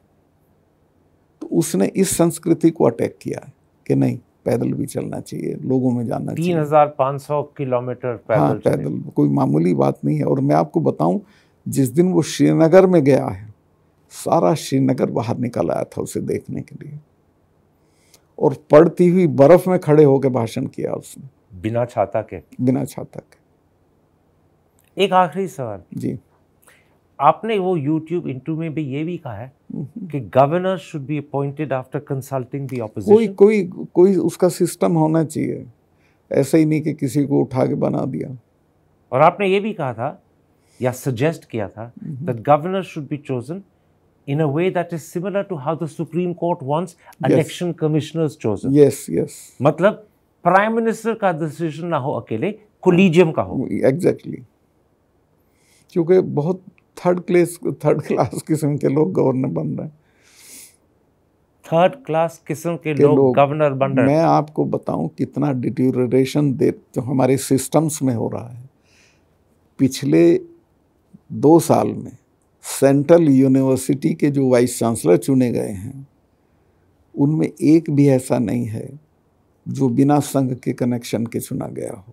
तो उसने इस संस्कृति को अटैक किया है कि नहीं पैदल भी चलना चाहिए लोगों में जाना तीन हजार पाँच सौ किलोमीटर पैदल हाँ पैदल कोई मामूली बात नहीं है और मैं आपको बताऊं जिस दिन वो श्रीनगर में गया है सारा श्रीनगर बाहर निकल आया था उसे देखने के लिए और पड़ती हुई बर्फ में खड़े होकर भाषण किया उसने बिना छाता के बिना छाता के एक आखिरी सवाल जी आपने वो YouTube इंटरव्यू में भी ये भी कहा है हम्म। कि governor should be appointed after consulting the opposition कोई कोई कोई उसका सिस्टम होना चाहिए ऐसे ही नहीं कि किसी को उठा के बना दिया और आपने ये भी कहा था या सजेस्ट किया था that governor should be chosen in a way that is similar to how the Supreme Court wants election yes. commissioners chosen. Yes, yes. मतलब प्राइम मिनिस्टर का डिसीजन ना हो अकेले कोलीजियम का हो एग्जैक्टली exactly. क्योंकि बहुत थर्ड क्लास थर्ड क्लास किस्म के लोग गवर्नर बन रहे हैं थर्ड क्लास किस्म के, के लोग, लोग गवर्नर बन रहे हैं मैं आपको बताऊं कितना डिटोरेशन दे तो हमारे सिस्टम्स में हो रहा है पिछले दो साल में सेंट्रल यूनिवर्सिटी के जो वाइस चांसलर चुने गए हैं उनमें एक भी ऐसा नहीं है जो बिना संघ के कनेक्शन के चुना गया हो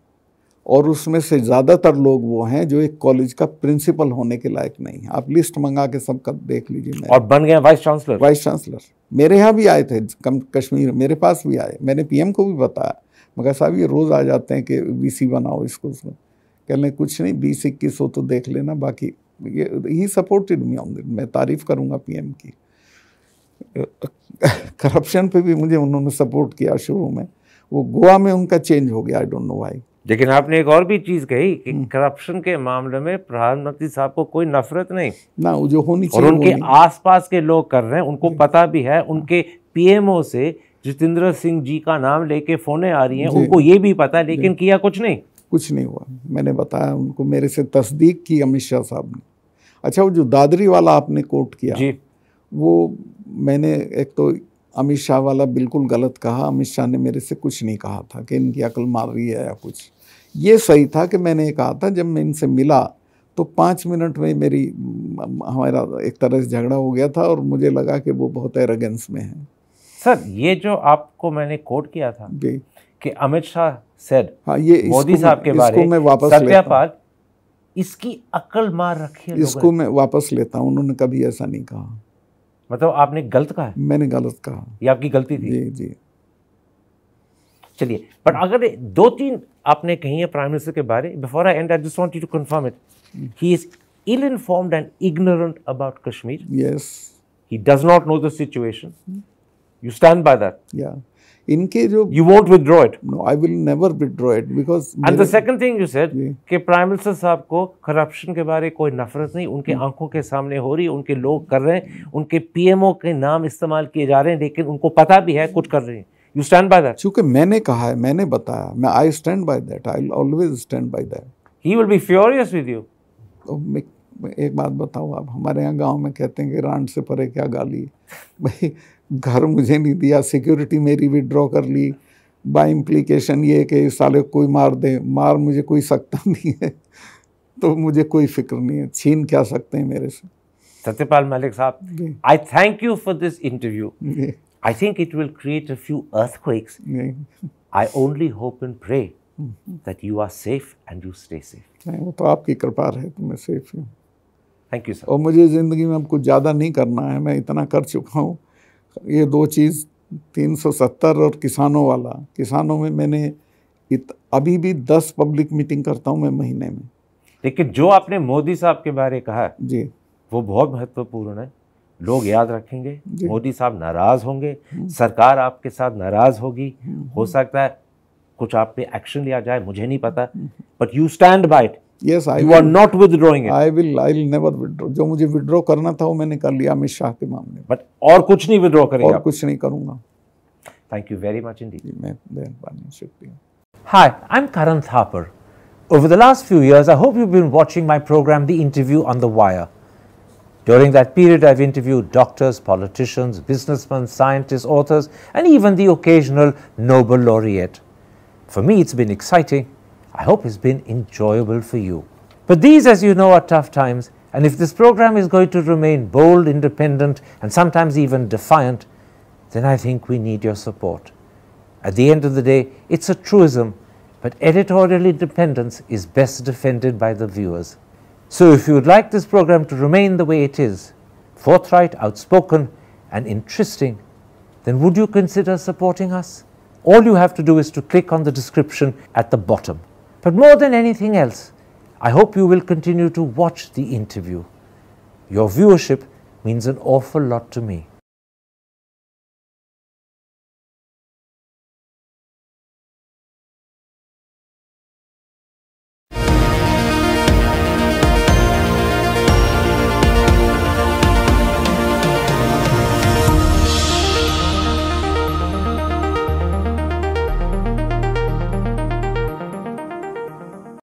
और उसमें से ज़्यादातर लोग वो हैं जो एक कॉलेज का प्रिंसिपल होने के लायक नहीं है आप लिस्ट मंगा के सब कब देख लीजिए और बन गए वाइस चांसलर वाइस चांसलर मेरे यहाँ भी आए थे कम कश्मीर मेरे पास भी आए मैंने पीएम को भी बताया मगर साहब ये रोज़ आ जाते हैं कि बीसी बनाओ इसको उसमें कह लें कुछ नहीं बीस इक्कीस हो तो देख लेना बाकी ये he supported me on that मैं तारीफ़ करूँगा पीएम की करप्शन पे भी मुझे उन्होंने सपोर्ट किया शुरू में वो गोवा में उनका चेंज हो गया आई डोंट नो वाई लेकिन आपने एक और भी चीज़ कही कि करप्शन हम्म। के मामले में प्रधानमंत्री साहब को कोई नफरत नहीं ना जो होनी चाहिए और उनके आसपास के लोग कर रहे हैं उनको पता भी है उनके पीएमओ से जितेंद्र सिंह जी का नाम लेके फोने आ रही हैं उनको ये भी पता है लेकिन किया कुछ नहीं कुछ नहीं हुआ मैंने बताया उनको मेरे से तस्दीक की अमित शाह साहब ने अच्छा वो जो दादरी वाला आपने कोट किया जी। वो मैंने एक तो अमित शाह वाला बिल्कुल गलत कहा अमित शाह ने मेरे से कुछ नहीं कहा था कि इनकी अकल मार रही है या कुछ ये सही था कि मैंने कहा था जब मैं इनसे मिला तो पाँच मिनट में मेरी हमारा एक तरह से झगड़ा हो गया था और मुझे लगा कि वो बहुत एरगेंस में है सर ये जो आपको मैंने कोट किया था जी कि अमित शाह सर हाँ ये मोदी साहब के बारे में वापस सत्यापाल इसकी अकल मार रखी है इसको मैं वापस लेता हूँ उन्होंने कभी ऐसा नहीं कहा मतलब आपने गलत कहा मैंने गलत कहा ये आपकी गलती थी जी जी चलिए बट अगर दो तीन आपने कही है प्राइम मिनिस्टर के बारे before I and I just want you to confirm it he is ill informed and ignorant about Kashmir yes he does not know the situation. You stand by that. Yeah. इनके जो you you won't it no I will never never it because and the second thing you said कि prime minister साहब को corruption के बारे कोई नफरत नहीं उनके hmm. आंखों के सामने हो रही उनके लोग कर रहे हैं उनके पीएमओ के नाम इस्तेमाल किए जा रहे हैं लेकिन उनको पता भी है कुछ कर रहे हैं यू स्टैंड बाय दैट क्योंकि मैंने कहा है मैंने बताया मैं I stand by that I always stand by that he will be furious with you एक बात बताओ आप हमारे यहाँ गांव में कहते हैं कि रांड से परे क्या गाली भाई घर मुझे नहीं दिया सिक्योरिटी मेरी विड्रॉ कर ली बाई इम्प्लीकेशन ये कि साले कोई मार दे मार मुझे कोई सकता नहीं है तो मुझे कोई फिक्र नहीं है छीन क्या सकते हैं मेरे से सत्यपाल मलिक साहब I thank you for this interview I think it will create a few earthquakes I only hope and pray that you are safe and you stay safe वो तो आपकी कृपा है तो मैं सेफ हूँ थैंक यू सर और मुझे ज़िंदगी में अब कुछ ज़्यादा नहीं करना है मैं इतना कर चुका हूँ ये दो चीज़ 370 और किसानों वाला किसानों में मैंने इत, अभी भी 10 पब्लिक मीटिंग करता हूं मैं महीने में लेकिन जो आपने मोदी साहब के बारे कहा जी वो बहुत महत्वपूर्ण है लोग याद रखेंगे मोदी साहब नाराज़ होंगे हम्म। सरकार आपके साथ नाराज़ होगी हम्म। हो सकता है कुछ आप पे एक्शन लिया जाए मुझे नहीं पता but you stand by yes I are not withdrawing it. I will. I will never withdraw. जो मुझे withdraw करना था वो मैंने कर लिया अमित शाह के मामले But और कुछ नहीं withdraw करेंगे और कुछ नहीं करूंगा थैंक यू वेरी मच इंडी मैं मेहरबानी शुक्रिया Hi, I'm Karan Thapar. Over the last few years, I hope you've been watching my program, The Interview on the Wire. During that period, I've interviewed doctors, politicians, businessmen, scientists, authors, and even the occasional Nobel laureate. For me, it's been exciting I hope it's been enjoyable for you. But these, as you know, are tough times, and if this program is going to remain bold, independent, and sometimes even defiant, then I think we need your support. At the end of the day, it's a truism, but editorial independence is best defended by the viewers. So if you would like this program to remain the way it is, forthright, outspoken, and interesting, then would you consider supporting us? All you have to do is to click on the description at the bottom. But more than anything else, I hope you will continue to watch the interview. Your viewership means an awful lot to me.